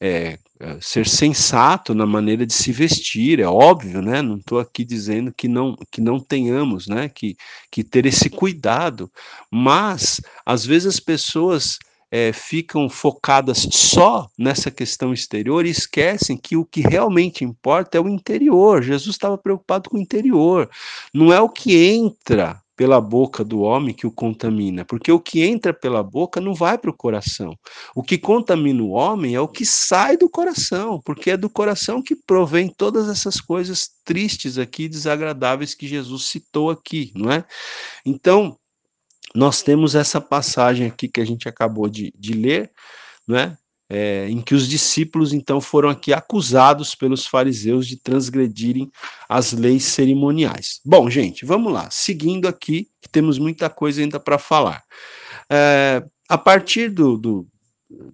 é, é, ser sensato na maneira de se vestir, é óbvio, né? Não estou aqui dizendo que não que não tenhamos, né? Que que ter esse cuidado, mas às vezes as pessoas é, ficam focadas só nessa questão exterior e esquecem que o que realmente importa é o interior. Jesus estava preocupado com o interior, não é o que entra pela boca do homem que o contamina, porque o que entra pela boca não vai para o coração. O que contamina o homem é o que sai do coração, porque é do coração que provém todas essas coisas tristes aqui, desagradáveis que Jesus citou aqui, não é? Então, nós temos essa passagem aqui que a gente acabou de, de ler, não é? é, em que os discípulos então foram aqui acusados pelos fariseus de transgredirem as leis cerimoniais. Bom, gente, vamos lá. Seguindo aqui, que temos muita coisa ainda para falar. É, a partir do, do,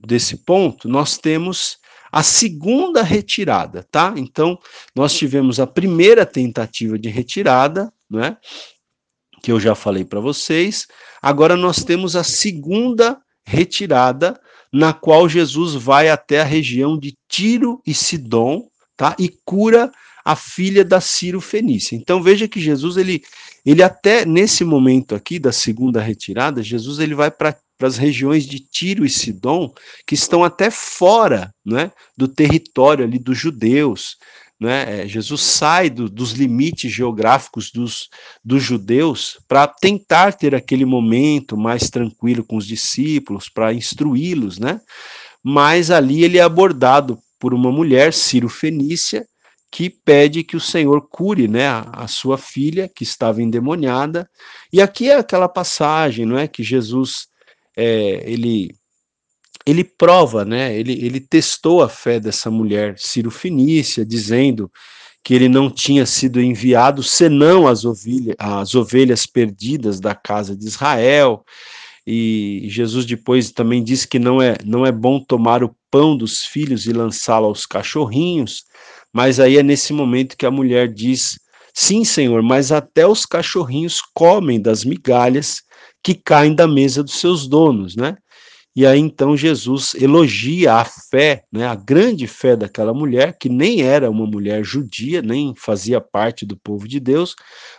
desse ponto, nós temos a segunda retirada, tá? Então, nós tivemos a primeira tentativa de retirada, né? Que eu já falei para vocês. Agora nós temos a segunda retirada na qual Jesus vai até a região de Tiro e Sidom, tá? E cura a filha da Ciro Fenícia. Então veja que Jesus ele ele até nesse momento aqui da segunda retirada, Jesus ele vai para as regiões de Tiro e Sidom, que estão até fora né, do território ali dos judeus, né? É, Jesus sai do, dos limites geográficos dos, dos judeus para tentar ter aquele momento mais tranquilo com os discípulos, para instruí-los, né? Mas ali ele é abordado por uma mulher, Ciro Fenícia, que pede que o Senhor cure, né, a sua filha que estava endemoniada. E aqui é aquela passagem, não é, que Jesus é, ele ele prova, né? Ele, ele testou a fé dessa mulher, Ciro Finícia, dizendo que ele não tinha sido enviado senão as ovelhas, as ovelhas perdidas da casa de Israel. E Jesus depois também disse que não é, não é bom tomar o pão dos filhos e lançá-lo aos cachorrinhos. Mas aí é nesse momento que a mulher diz: Sim, Senhor, mas até os cachorrinhos comem das migalhas que caem da mesa dos seus donos, né? E aí então Jesus elogia a fé, né, a grande fé daquela mulher, que nem era uma mulher judia, nem fazia parte do povo de Deus,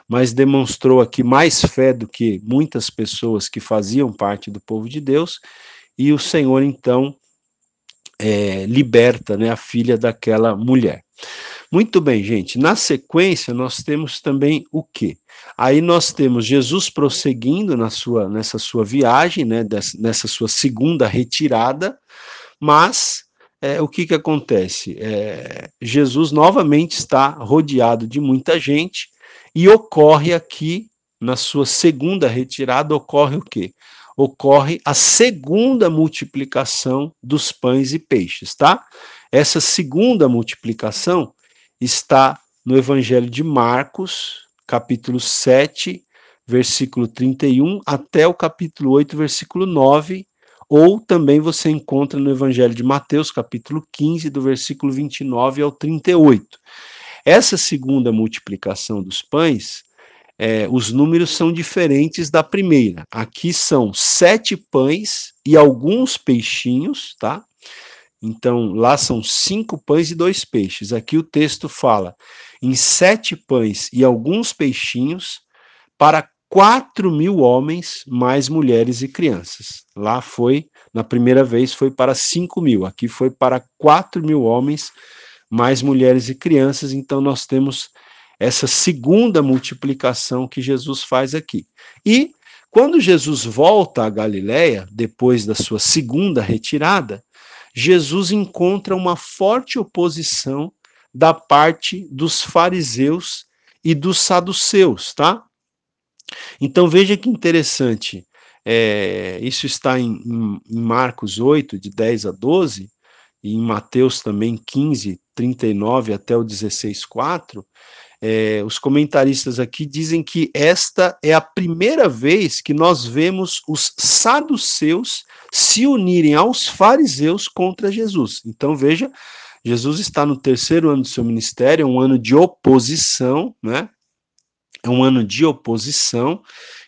mas demonstrou aqui mais fé do que muitas pessoas que faziam parte do povo de Deus. E o Senhor então é, liberta né, a filha daquela mulher. Muito bem, gente. Na sequência, nós temos também o quê? Aí nós temos Jesus prosseguindo na sua, nessa sua viagem, né, dessa, nessa sua segunda retirada, mas é, o que, que acontece? É, Jesus novamente está rodeado de muita gente e ocorre aqui, na sua segunda retirada, ocorre o quê? Ocorre a segunda multiplicação dos pães e peixes, tá? Essa segunda multiplicação está no Evangelho de Marcos, capítulo 7, versículo 31, até o capítulo 8, versículo 9, ou também você encontra no Evangelho de Mateus, capítulo 15, do versículo 29 ao 38. Essa segunda multiplicação dos pães, é, os números são diferentes da primeira. Aqui são sete pães e alguns peixinhos, tá? Então, lá são cinco pães e dois peixes. Aqui o texto fala em sete pães e alguns peixinhos para quatro mil homens, mais mulheres e crianças. Lá foi, na primeira vez, foi para cinco mil. Aqui foi para quatro mil homens, mais mulheres e crianças. Então, nós temos essa segunda multiplicação que Jesus faz aqui. E quando Jesus volta à Galiléia depois da sua segunda retirada, Jesus encontra uma forte oposição da parte dos fariseus e dos saduceus, tá? Então veja que interessante, é, isso está em, em, em, Marcos 8, de 10 a 12, e em Mateus também 15, 39 até o 16, 4, é, os comentaristas aqui dizem que esta é a primeira vez que nós vemos os saduceus se unirem aos fariseus contra Jesus. Então veja, Jesus está no terceiro ano do seu ministério, é um ano de oposição, né? É um ano de oposição,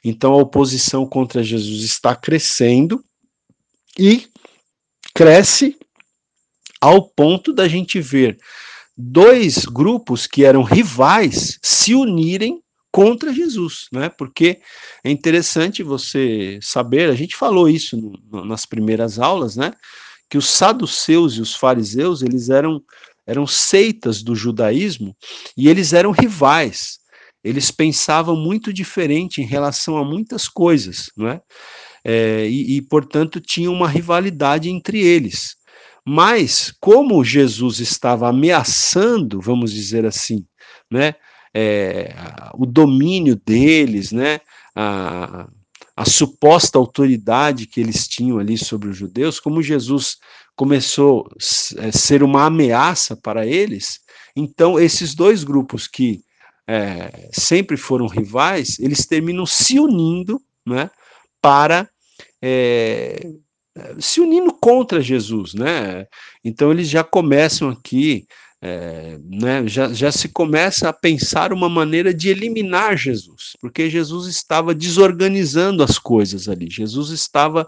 então a oposição contra Jesus está crescendo e cresce ao ponto da gente ver dois grupos que eram rivais se unirem contra Jesus, né? Porque é interessante você saber, a gente falou isso no, no, nas primeiras aulas, né? Que os saduceus e os fariseus, eles eram eram seitas do judaísmo e eles eram rivais. Eles pensavam muito diferente em relação a muitas coisas, né? É, e, e, portanto, tinha uma rivalidade entre eles. Mas, como Jesus estava ameaçando, vamos dizer assim, né, é, o domínio deles, né, a, a suposta autoridade que eles tinham ali sobre os judeus, como Jesus começou a é, ser uma ameaça para eles, então esses dois grupos que é, sempre foram rivais, eles terminam se unindo né, para é, se unindo contra Jesus, né? Então eles já começam aqui, é, né? Já, já se começa a pensar uma maneira de eliminar Jesus, porque Jesus estava desorganizando as coisas ali. Jesus estava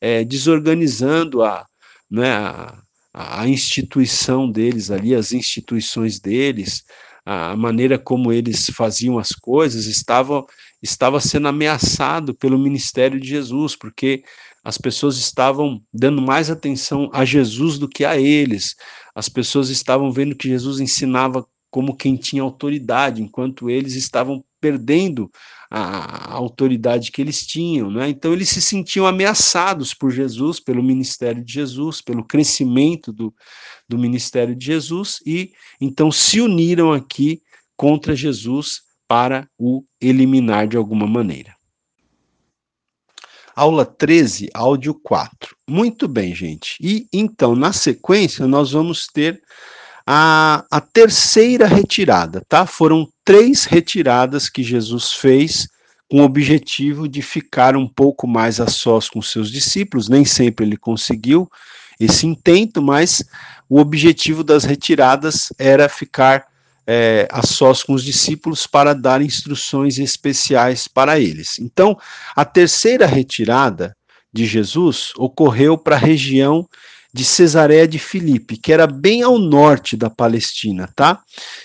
é, desorganizando a, né? A, a instituição deles ali, as instituições deles, a maneira como eles faziam as coisas estava estava sendo ameaçado pelo ministério de Jesus, porque as pessoas estavam dando mais atenção a Jesus do que a eles. As pessoas estavam vendo que Jesus ensinava como quem tinha autoridade, enquanto eles estavam perdendo a autoridade que eles tinham, né? Então eles se sentiam ameaçados por Jesus, pelo ministério de Jesus, pelo crescimento do, do ministério de Jesus e então se uniram aqui contra Jesus para o eliminar de alguma maneira. Aula 13, áudio 4. Muito bem, gente. E então, na sequência, nós vamos ter a, a terceira retirada, tá? Foram três retiradas que Jesus fez com o objetivo de ficar um pouco mais a sós com seus discípulos. Nem sempre ele conseguiu esse intento, mas o objetivo das retiradas era ficar é, a sós com os discípulos para dar instruções especiais para eles. Então, a terceira retirada de Jesus ocorreu para a região de Cesareia de Filipe, que era bem ao norte da Palestina, tá?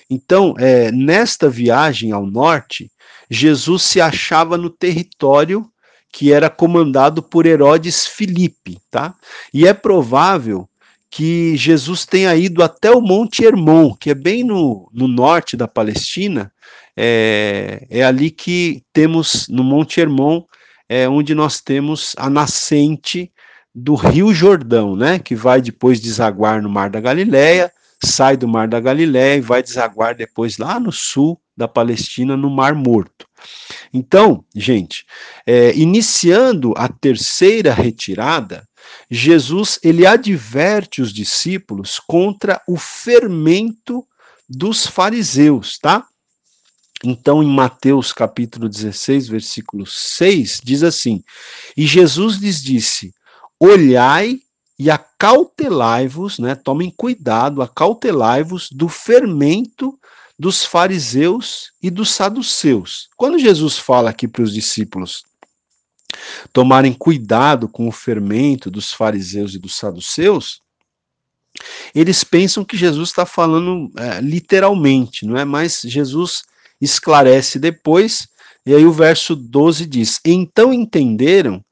Então, é, nesta viagem ao norte, Jesus se achava no território que era comandado por Herodes Filipe, tá? E é provável que Jesus tenha ido até o Monte Hermon, que é bem no, no norte da Palestina. É, é ali que temos, no Monte Hermon, é onde nós temos a nascente do Rio Jordão, né? Que vai depois desaguar no Mar da Galileia, sai do Mar da Galileia e vai desaguar depois lá no sul da Palestina, no Mar Morto. Então, gente, é, iniciando a terceira retirada, Jesus ele adverte os discípulos contra o fermento dos fariseus, tá? Então, em Mateus capítulo 16, versículo 6, diz assim: E Jesus lhes disse: Olhai e acautelai-vos, né? Tomem cuidado, acautelai-vos do fermento dos fariseus e dos saduceus. Quando Jesus fala aqui para os discípulos tomarem cuidado com o fermento dos fariseus e dos saduceus, eles pensam que Jesus está falando é, literalmente, não é? Mas Jesus esclarece depois, e aí o verso 12 diz: Então entenderam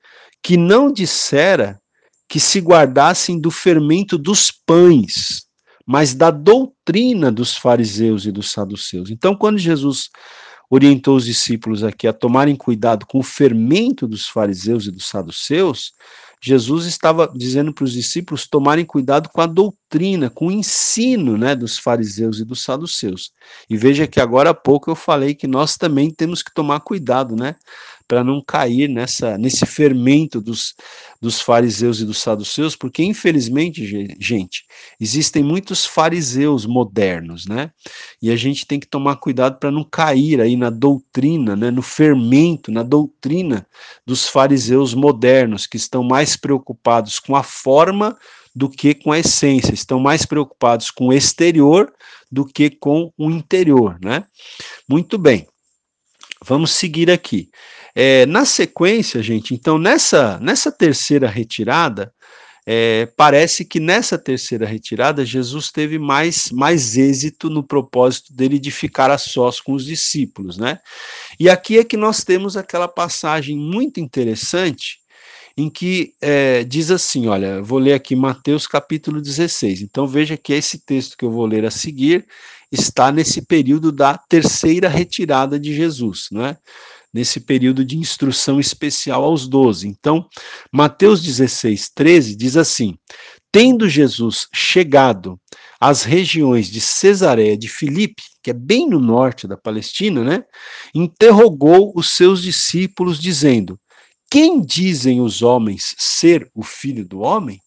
que não dissera que se guardassem do fermento dos pães, mas da doutrina dos fariseus e dos saduceus. Então, quando Jesus orientou os discípulos aqui a tomarem cuidado com o fermento dos fariseus e dos saduceus, Jesus estava dizendo para os discípulos tomarem cuidado com a doutrina, com o ensino né, dos fariseus e dos saduceus. E veja que agora há pouco eu falei que nós também temos que tomar cuidado, né? para não cair nessa nesse fermento dos, dos fariseus e dos saduceus, porque infelizmente, gente, existem muitos fariseus modernos, né? E a gente tem que tomar cuidado para não cair aí na doutrina, né, no fermento, na doutrina dos fariseus modernos que estão mais preocupados com a forma do que com a essência, estão mais preocupados com o exterior do que com o interior, né? Muito bem. Vamos seguir aqui. É, na sequência, gente, então nessa, nessa terceira retirada, é, parece que nessa terceira retirada Jesus teve mais, mais êxito no propósito dele de ficar a sós com os discípulos, né? E aqui é que nós temos aquela passagem muito interessante em que é, diz assim, olha, vou ler aqui Mateus capítulo 16. Então veja que esse texto que eu vou ler a seguir está nesse período da terceira retirada de Jesus, não é? nesse período de instrução especial aos doze. Então, Mateus 16, 13 diz assim: Tendo Jesus chegado às regiões de Cesareia de Filipe, que é bem no norte da Palestina, né? Interrogou os seus discípulos, dizendo: Quem dizem os homens ser o filho do homem?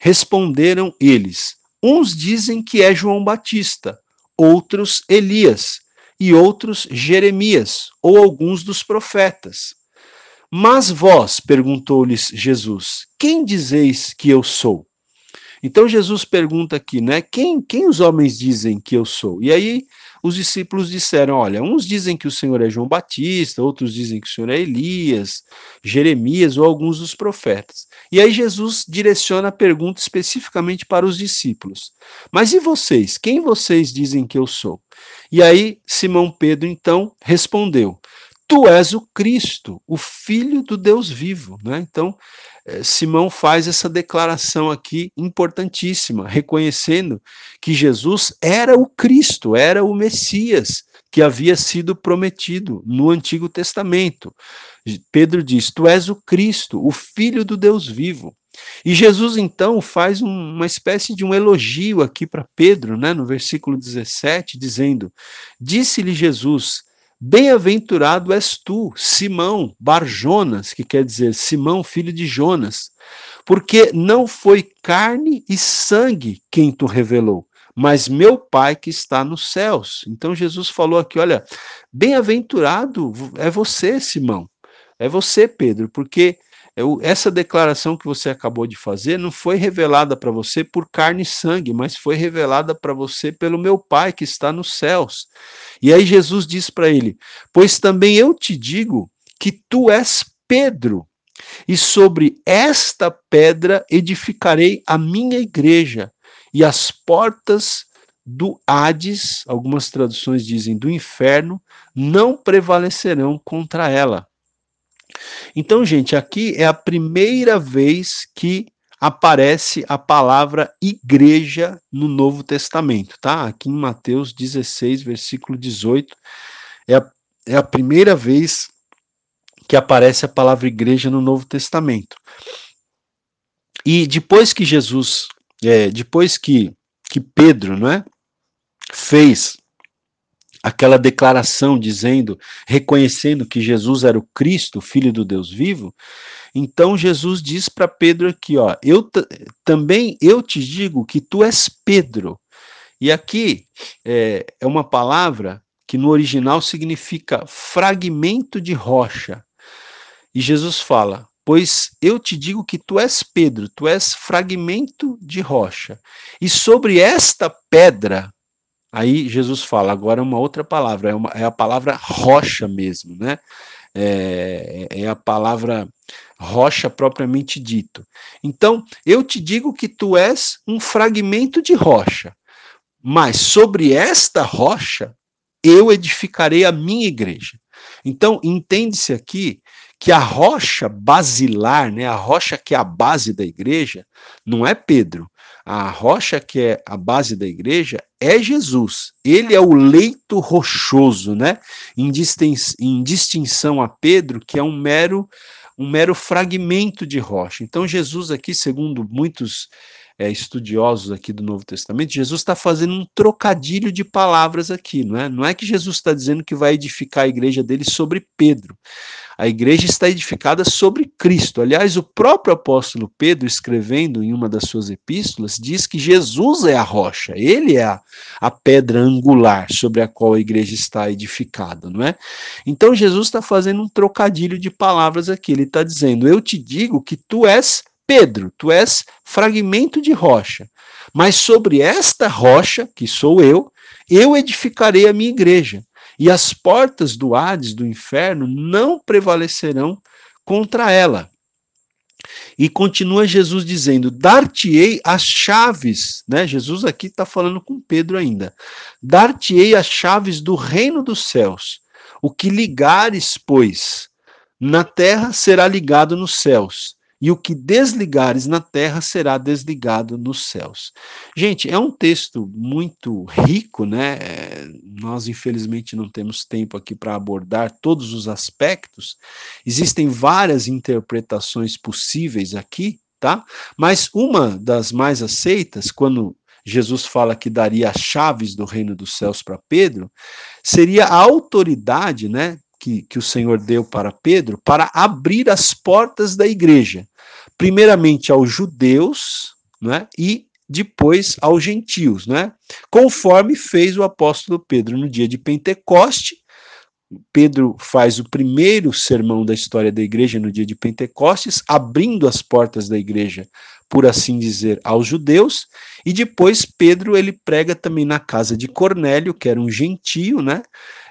Responderam eles: Uns dizem que é João Batista, outros Elias e outros Jeremias, ou alguns dos profetas. Mas vós, perguntou-lhes Jesus, quem dizeis que eu sou? Então Jesus pergunta aqui, né? Quem, quem os homens dizem que eu sou? E aí os discípulos disseram: Olha, uns dizem que o Senhor é João Batista, outros dizem que o Senhor é Elias, Jeremias ou alguns dos profetas. E aí Jesus direciona a pergunta especificamente para os discípulos: Mas e vocês? Quem vocês dizem que eu sou? E aí Simão Pedro então respondeu: tu és o Cristo, o Filho do Deus vivo. Né? Então, eh, Simão faz essa declaração aqui importantíssima, reconhecendo que Jesus era o Cristo, era o Messias que havia sido prometido no Antigo Testamento. Pedro diz: Tu és o Cristo, o Filho do Deus vivo. E Jesus então faz um, uma espécie de um elogio aqui para Pedro, né, no versículo 17, dizendo: Disse-lhe Jesus: Bem-aventurado és tu, Simão, Barjonas, que quer dizer Simão, filho de Jonas, porque não foi carne e sangue quem tu revelou, mas meu Pai que está nos céus. Então Jesus falou aqui: olha, bem-aventurado é você, Simão, é você, Pedro, porque essa declaração que você acabou de fazer não foi revelada para você por carne e sangue, mas foi revelada para você pelo meu Pai que está nos céus. E aí Jesus diz para ele: Pois também eu te digo que tu és Pedro, e sobre esta pedra edificarei a minha igreja, e as portas do Hades, algumas traduções dizem do inferno, não prevalecerão contra ela. Então, gente, aqui é a primeira vez que aparece a palavra igreja no Novo Testamento, tá? Aqui em Mateus 16, versículo 18, é a, é a primeira vez que aparece a palavra igreja no Novo Testamento. E depois que Jesus, é, depois que, que Pedro, não é, fez aquela declaração dizendo, reconhecendo que Jesus era o Cristo, filho do Deus vivo, então Jesus diz para Pedro aqui, ó, eu também eu te digo que tu és Pedro. E aqui é, é uma palavra que no original significa fragmento de rocha. E Jesus fala: Pois eu te digo que tu és Pedro, tu és fragmento de rocha, e sobre esta pedra Aí Jesus fala agora é uma outra palavra, é, uma, é a palavra rocha mesmo, né? É, é, é, a palavra rocha propriamente dito. Então, eu te digo que tu és um fragmento de rocha, mas sobre esta rocha eu edificarei a minha igreja. Então, entende-se aqui que a rocha basilar, né, a rocha que é a base da igreja, não é Pedro, a rocha que é a base da igreja é Jesus. Ele é o leito rochoso, né? Em, distinção, em distinção a Pedro, que é um mero um mero fragmento de rocha. Então Jesus aqui, segundo muitos é, estudiosos aqui do Novo Testamento, Jesus está fazendo um trocadilho de palavras aqui, não é? Não é que Jesus está dizendo que vai edificar a igreja dele sobre Pedro. A igreja está edificada sobre Cristo. Aliás, o próprio apóstolo Pedro, escrevendo em uma das suas epístolas, diz que Jesus é a rocha, ele é a, a pedra angular sobre a qual a igreja está edificada, não é? Então, Jesus está fazendo um trocadilho de palavras aqui. Ele está dizendo: Eu te digo que tu és Pedro, tu és fragmento de rocha, mas sobre esta rocha, que sou eu, eu edificarei a minha igreja, e as portas do Hades, do inferno, não prevalecerão contra ela. E continua Jesus dizendo: Dar-te-ei as chaves, né? Jesus aqui está falando com Pedro ainda. Dar-te-ei as chaves do reino dos céus. O que ligares, pois, na terra será ligado nos céus, e o que desligares na terra será desligado nos céus. Gente, é um texto muito rico, né? É, nós, infelizmente, não temos tempo aqui para abordar todos os aspectos. Existem várias interpretações possíveis aqui, tá? Mas uma das mais aceitas, quando Jesus fala que daria as chaves do reino dos céus para Pedro, seria a autoridade, né? Que, que, o Senhor deu para Pedro para abrir as portas da igreja primeiramente aos judeus, né? E depois aos gentios, né? Conforme fez o apóstolo Pedro no dia de Pentecoste. Pedro faz o primeiro sermão da história da igreja no dia de Pentecostes, abrindo as portas da igreja, por assim dizer, aos judeus, e depois Pedro ele prega também na casa de Cornélio, que era um gentio, né?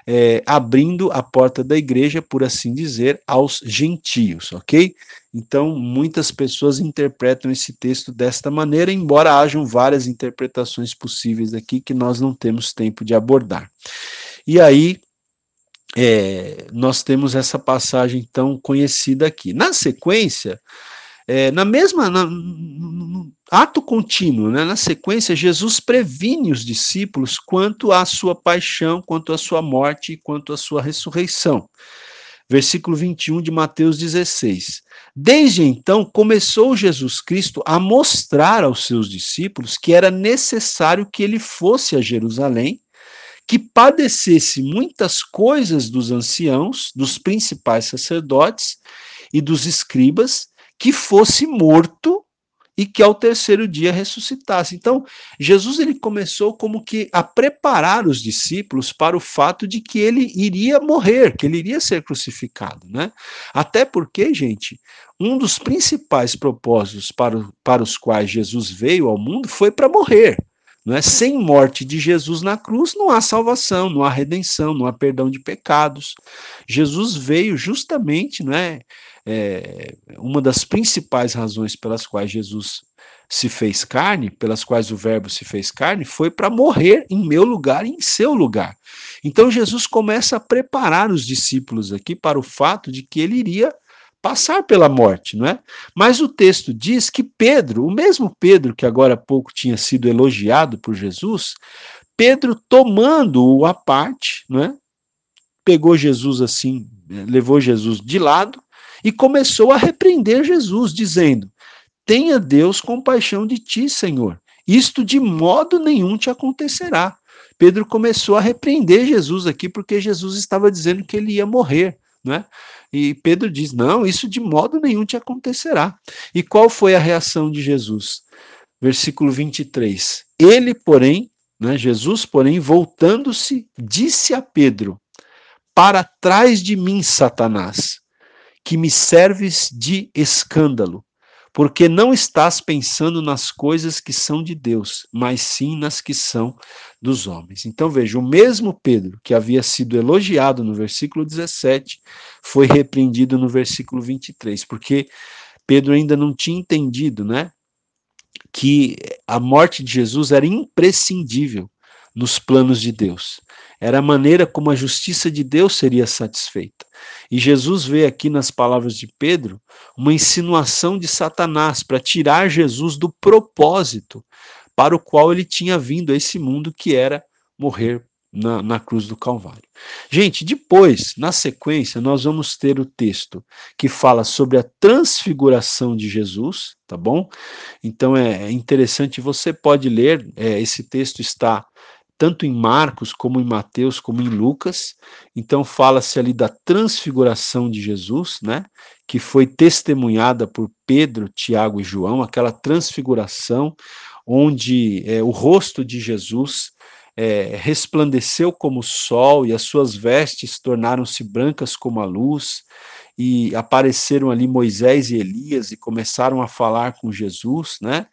é, abrindo a porta da igreja, por assim dizer, aos gentios, ok? Então, muitas pessoas interpretam esse texto desta maneira, embora hajam várias interpretações possíveis aqui que nós não temos tempo de abordar. E aí, é, nós temos essa passagem tão conhecida aqui. Na sequência, é, na mesma, na, no, ato contínuo, né, na sequência, Jesus previne os discípulos quanto à sua paixão, quanto à sua morte e quanto à sua ressurreição. Versículo 21 de Mateus 16. Desde então, começou Jesus Cristo a mostrar aos seus discípulos que era necessário que ele fosse a Jerusalém, que padecesse muitas coisas dos anciãos, dos principais sacerdotes e dos escribas, que fosse morto e que ao terceiro dia ressuscitasse. Então, Jesus ele começou como que a preparar os discípulos para o fato de que ele iria morrer, que ele iria ser crucificado, né? Até porque, gente, um dos principais propósitos para, para os quais Jesus veio ao mundo foi para morrer. Não é sem morte de Jesus na cruz não há salvação, não há redenção, não há perdão de pecados. Jesus veio justamente, não é? é uma das principais razões pelas quais Jesus se fez carne, pelas quais o Verbo se fez carne, foi para morrer em meu lugar e em seu lugar. Então Jesus começa a preparar os discípulos aqui para o fato de que ele iria passar pela morte, não é? Mas o texto diz que Pedro, o mesmo Pedro que agora há pouco tinha sido elogiado por Jesus, Pedro tomando-o à parte, não é? Pegou Jesus assim, levou Jesus de lado e começou a repreender Jesus, dizendo: Tenha Deus compaixão de ti, Senhor. Isto de modo nenhum te acontecerá. Pedro começou a repreender Jesus aqui porque Jesus estava dizendo que ele ia morrer. Né? E Pedro diz: Não, isso de modo nenhum te acontecerá. E qual foi a reação de Jesus? Versículo 23. Ele, porém, né, Jesus, porém, voltando-se, disse a Pedro: Para trás de mim, Satanás, que me serves de escândalo porque não estás pensando nas coisas que são de Deus, mas sim nas que são dos homens. Então veja, o mesmo Pedro que havia sido elogiado no versículo 17, foi repreendido no versículo 23, porque Pedro ainda não tinha entendido, né? Que a morte de Jesus era imprescindível nos planos de Deus. Era a maneira como a justiça de Deus seria satisfeita. E Jesus vê aqui nas palavras de Pedro uma insinuação de Satanás para tirar Jesus do propósito para o qual ele tinha vindo a esse mundo, que era morrer na, na, cruz do Calvário. Gente, depois, na sequência, nós vamos ter o texto que fala sobre a transfiguração de Jesus, tá bom? Então é interessante, você pode ler, é, esse texto está tanto em Marcos, como em Mateus, como em Lucas. Então, fala-se ali da transfiguração de Jesus, né? Que foi testemunhada por Pedro, Tiago e João, aquela transfiguração onde é, o rosto de Jesus é, resplandeceu como o sol e as suas vestes tornaram-se brancas como a luz, e apareceram ali Moisés e Elias e começaram a falar com Jesus, né?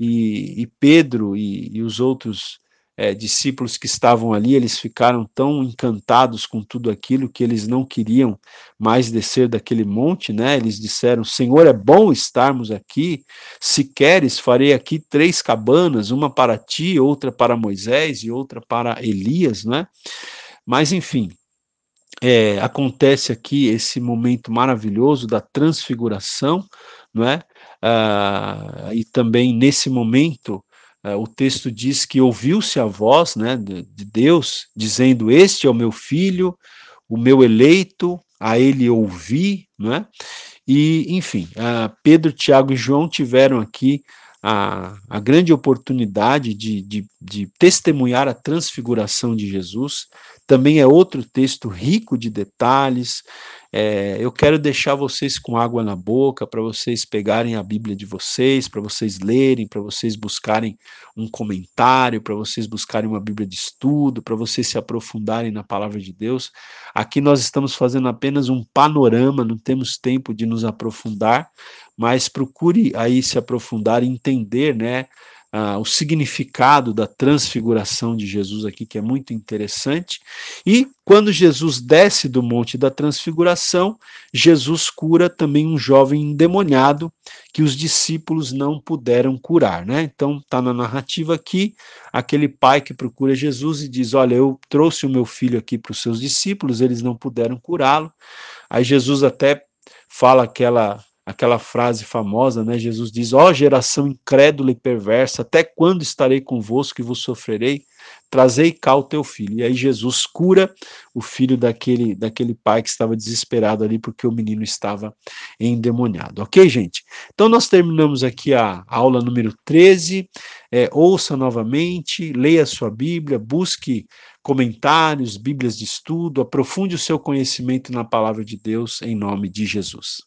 E, e Pedro e, e os outros é, discípulos que estavam ali, eles ficaram tão encantados com tudo aquilo que eles não queriam mais descer daquele monte, né? Eles disseram: Senhor, é bom estarmos aqui. Se queres, farei aqui três cabanas, uma para ti, outra para Moisés e outra para Elias, né? Mas enfim. É, acontece aqui esse momento maravilhoso da transfiguração, não é? Ah, e também nesse momento é, o texto diz que ouviu-se a voz né, de, Deus dizendo: Este é o meu filho, o meu eleito, a ele ouvi, né? E, enfim, Pedro, Tiago e João tiveram aqui a, a grande oportunidade de, de, de testemunhar a transfiguração de Jesus. Também é outro texto rico de detalhes, é, eu quero deixar vocês com água na boca, para vocês pegarem a Bíblia de vocês, para vocês lerem, para vocês buscarem um comentário, para vocês buscarem uma Bíblia de estudo, para vocês se aprofundarem na palavra de Deus. Aqui nós estamos fazendo apenas um panorama, não temos tempo de nos aprofundar, mas procure aí se aprofundar e entender, né? ah, o significado da transfiguração de Jesus aqui, que é muito interessante. E quando Jesus desce do Monte da Transfiguração, Jesus cura também um jovem endemoniado que os discípulos não puderam curar, né? Então está na narrativa aqui aquele pai que procura Jesus e diz: Olha, eu trouxe o meu filho aqui para os seus discípulos, eles não puderam curá-lo. Aí Jesus até fala aquela aquela frase famosa, né? Jesus diz: Ó oh, geração incrédula e perversa, até quando estarei convosco e vos sofrerei? Trazei cá o teu filho. E aí Jesus cura o filho daquele, daquele pai que estava desesperado ali porque o menino estava endemoniado. Ok, gente? Então nós terminamos aqui a aula número 13. É, ouça novamente, leia a sua Bíblia, busque comentários, Bíblias de estudo, aprofunde o seu conhecimento na palavra de Deus em nome de Jesus.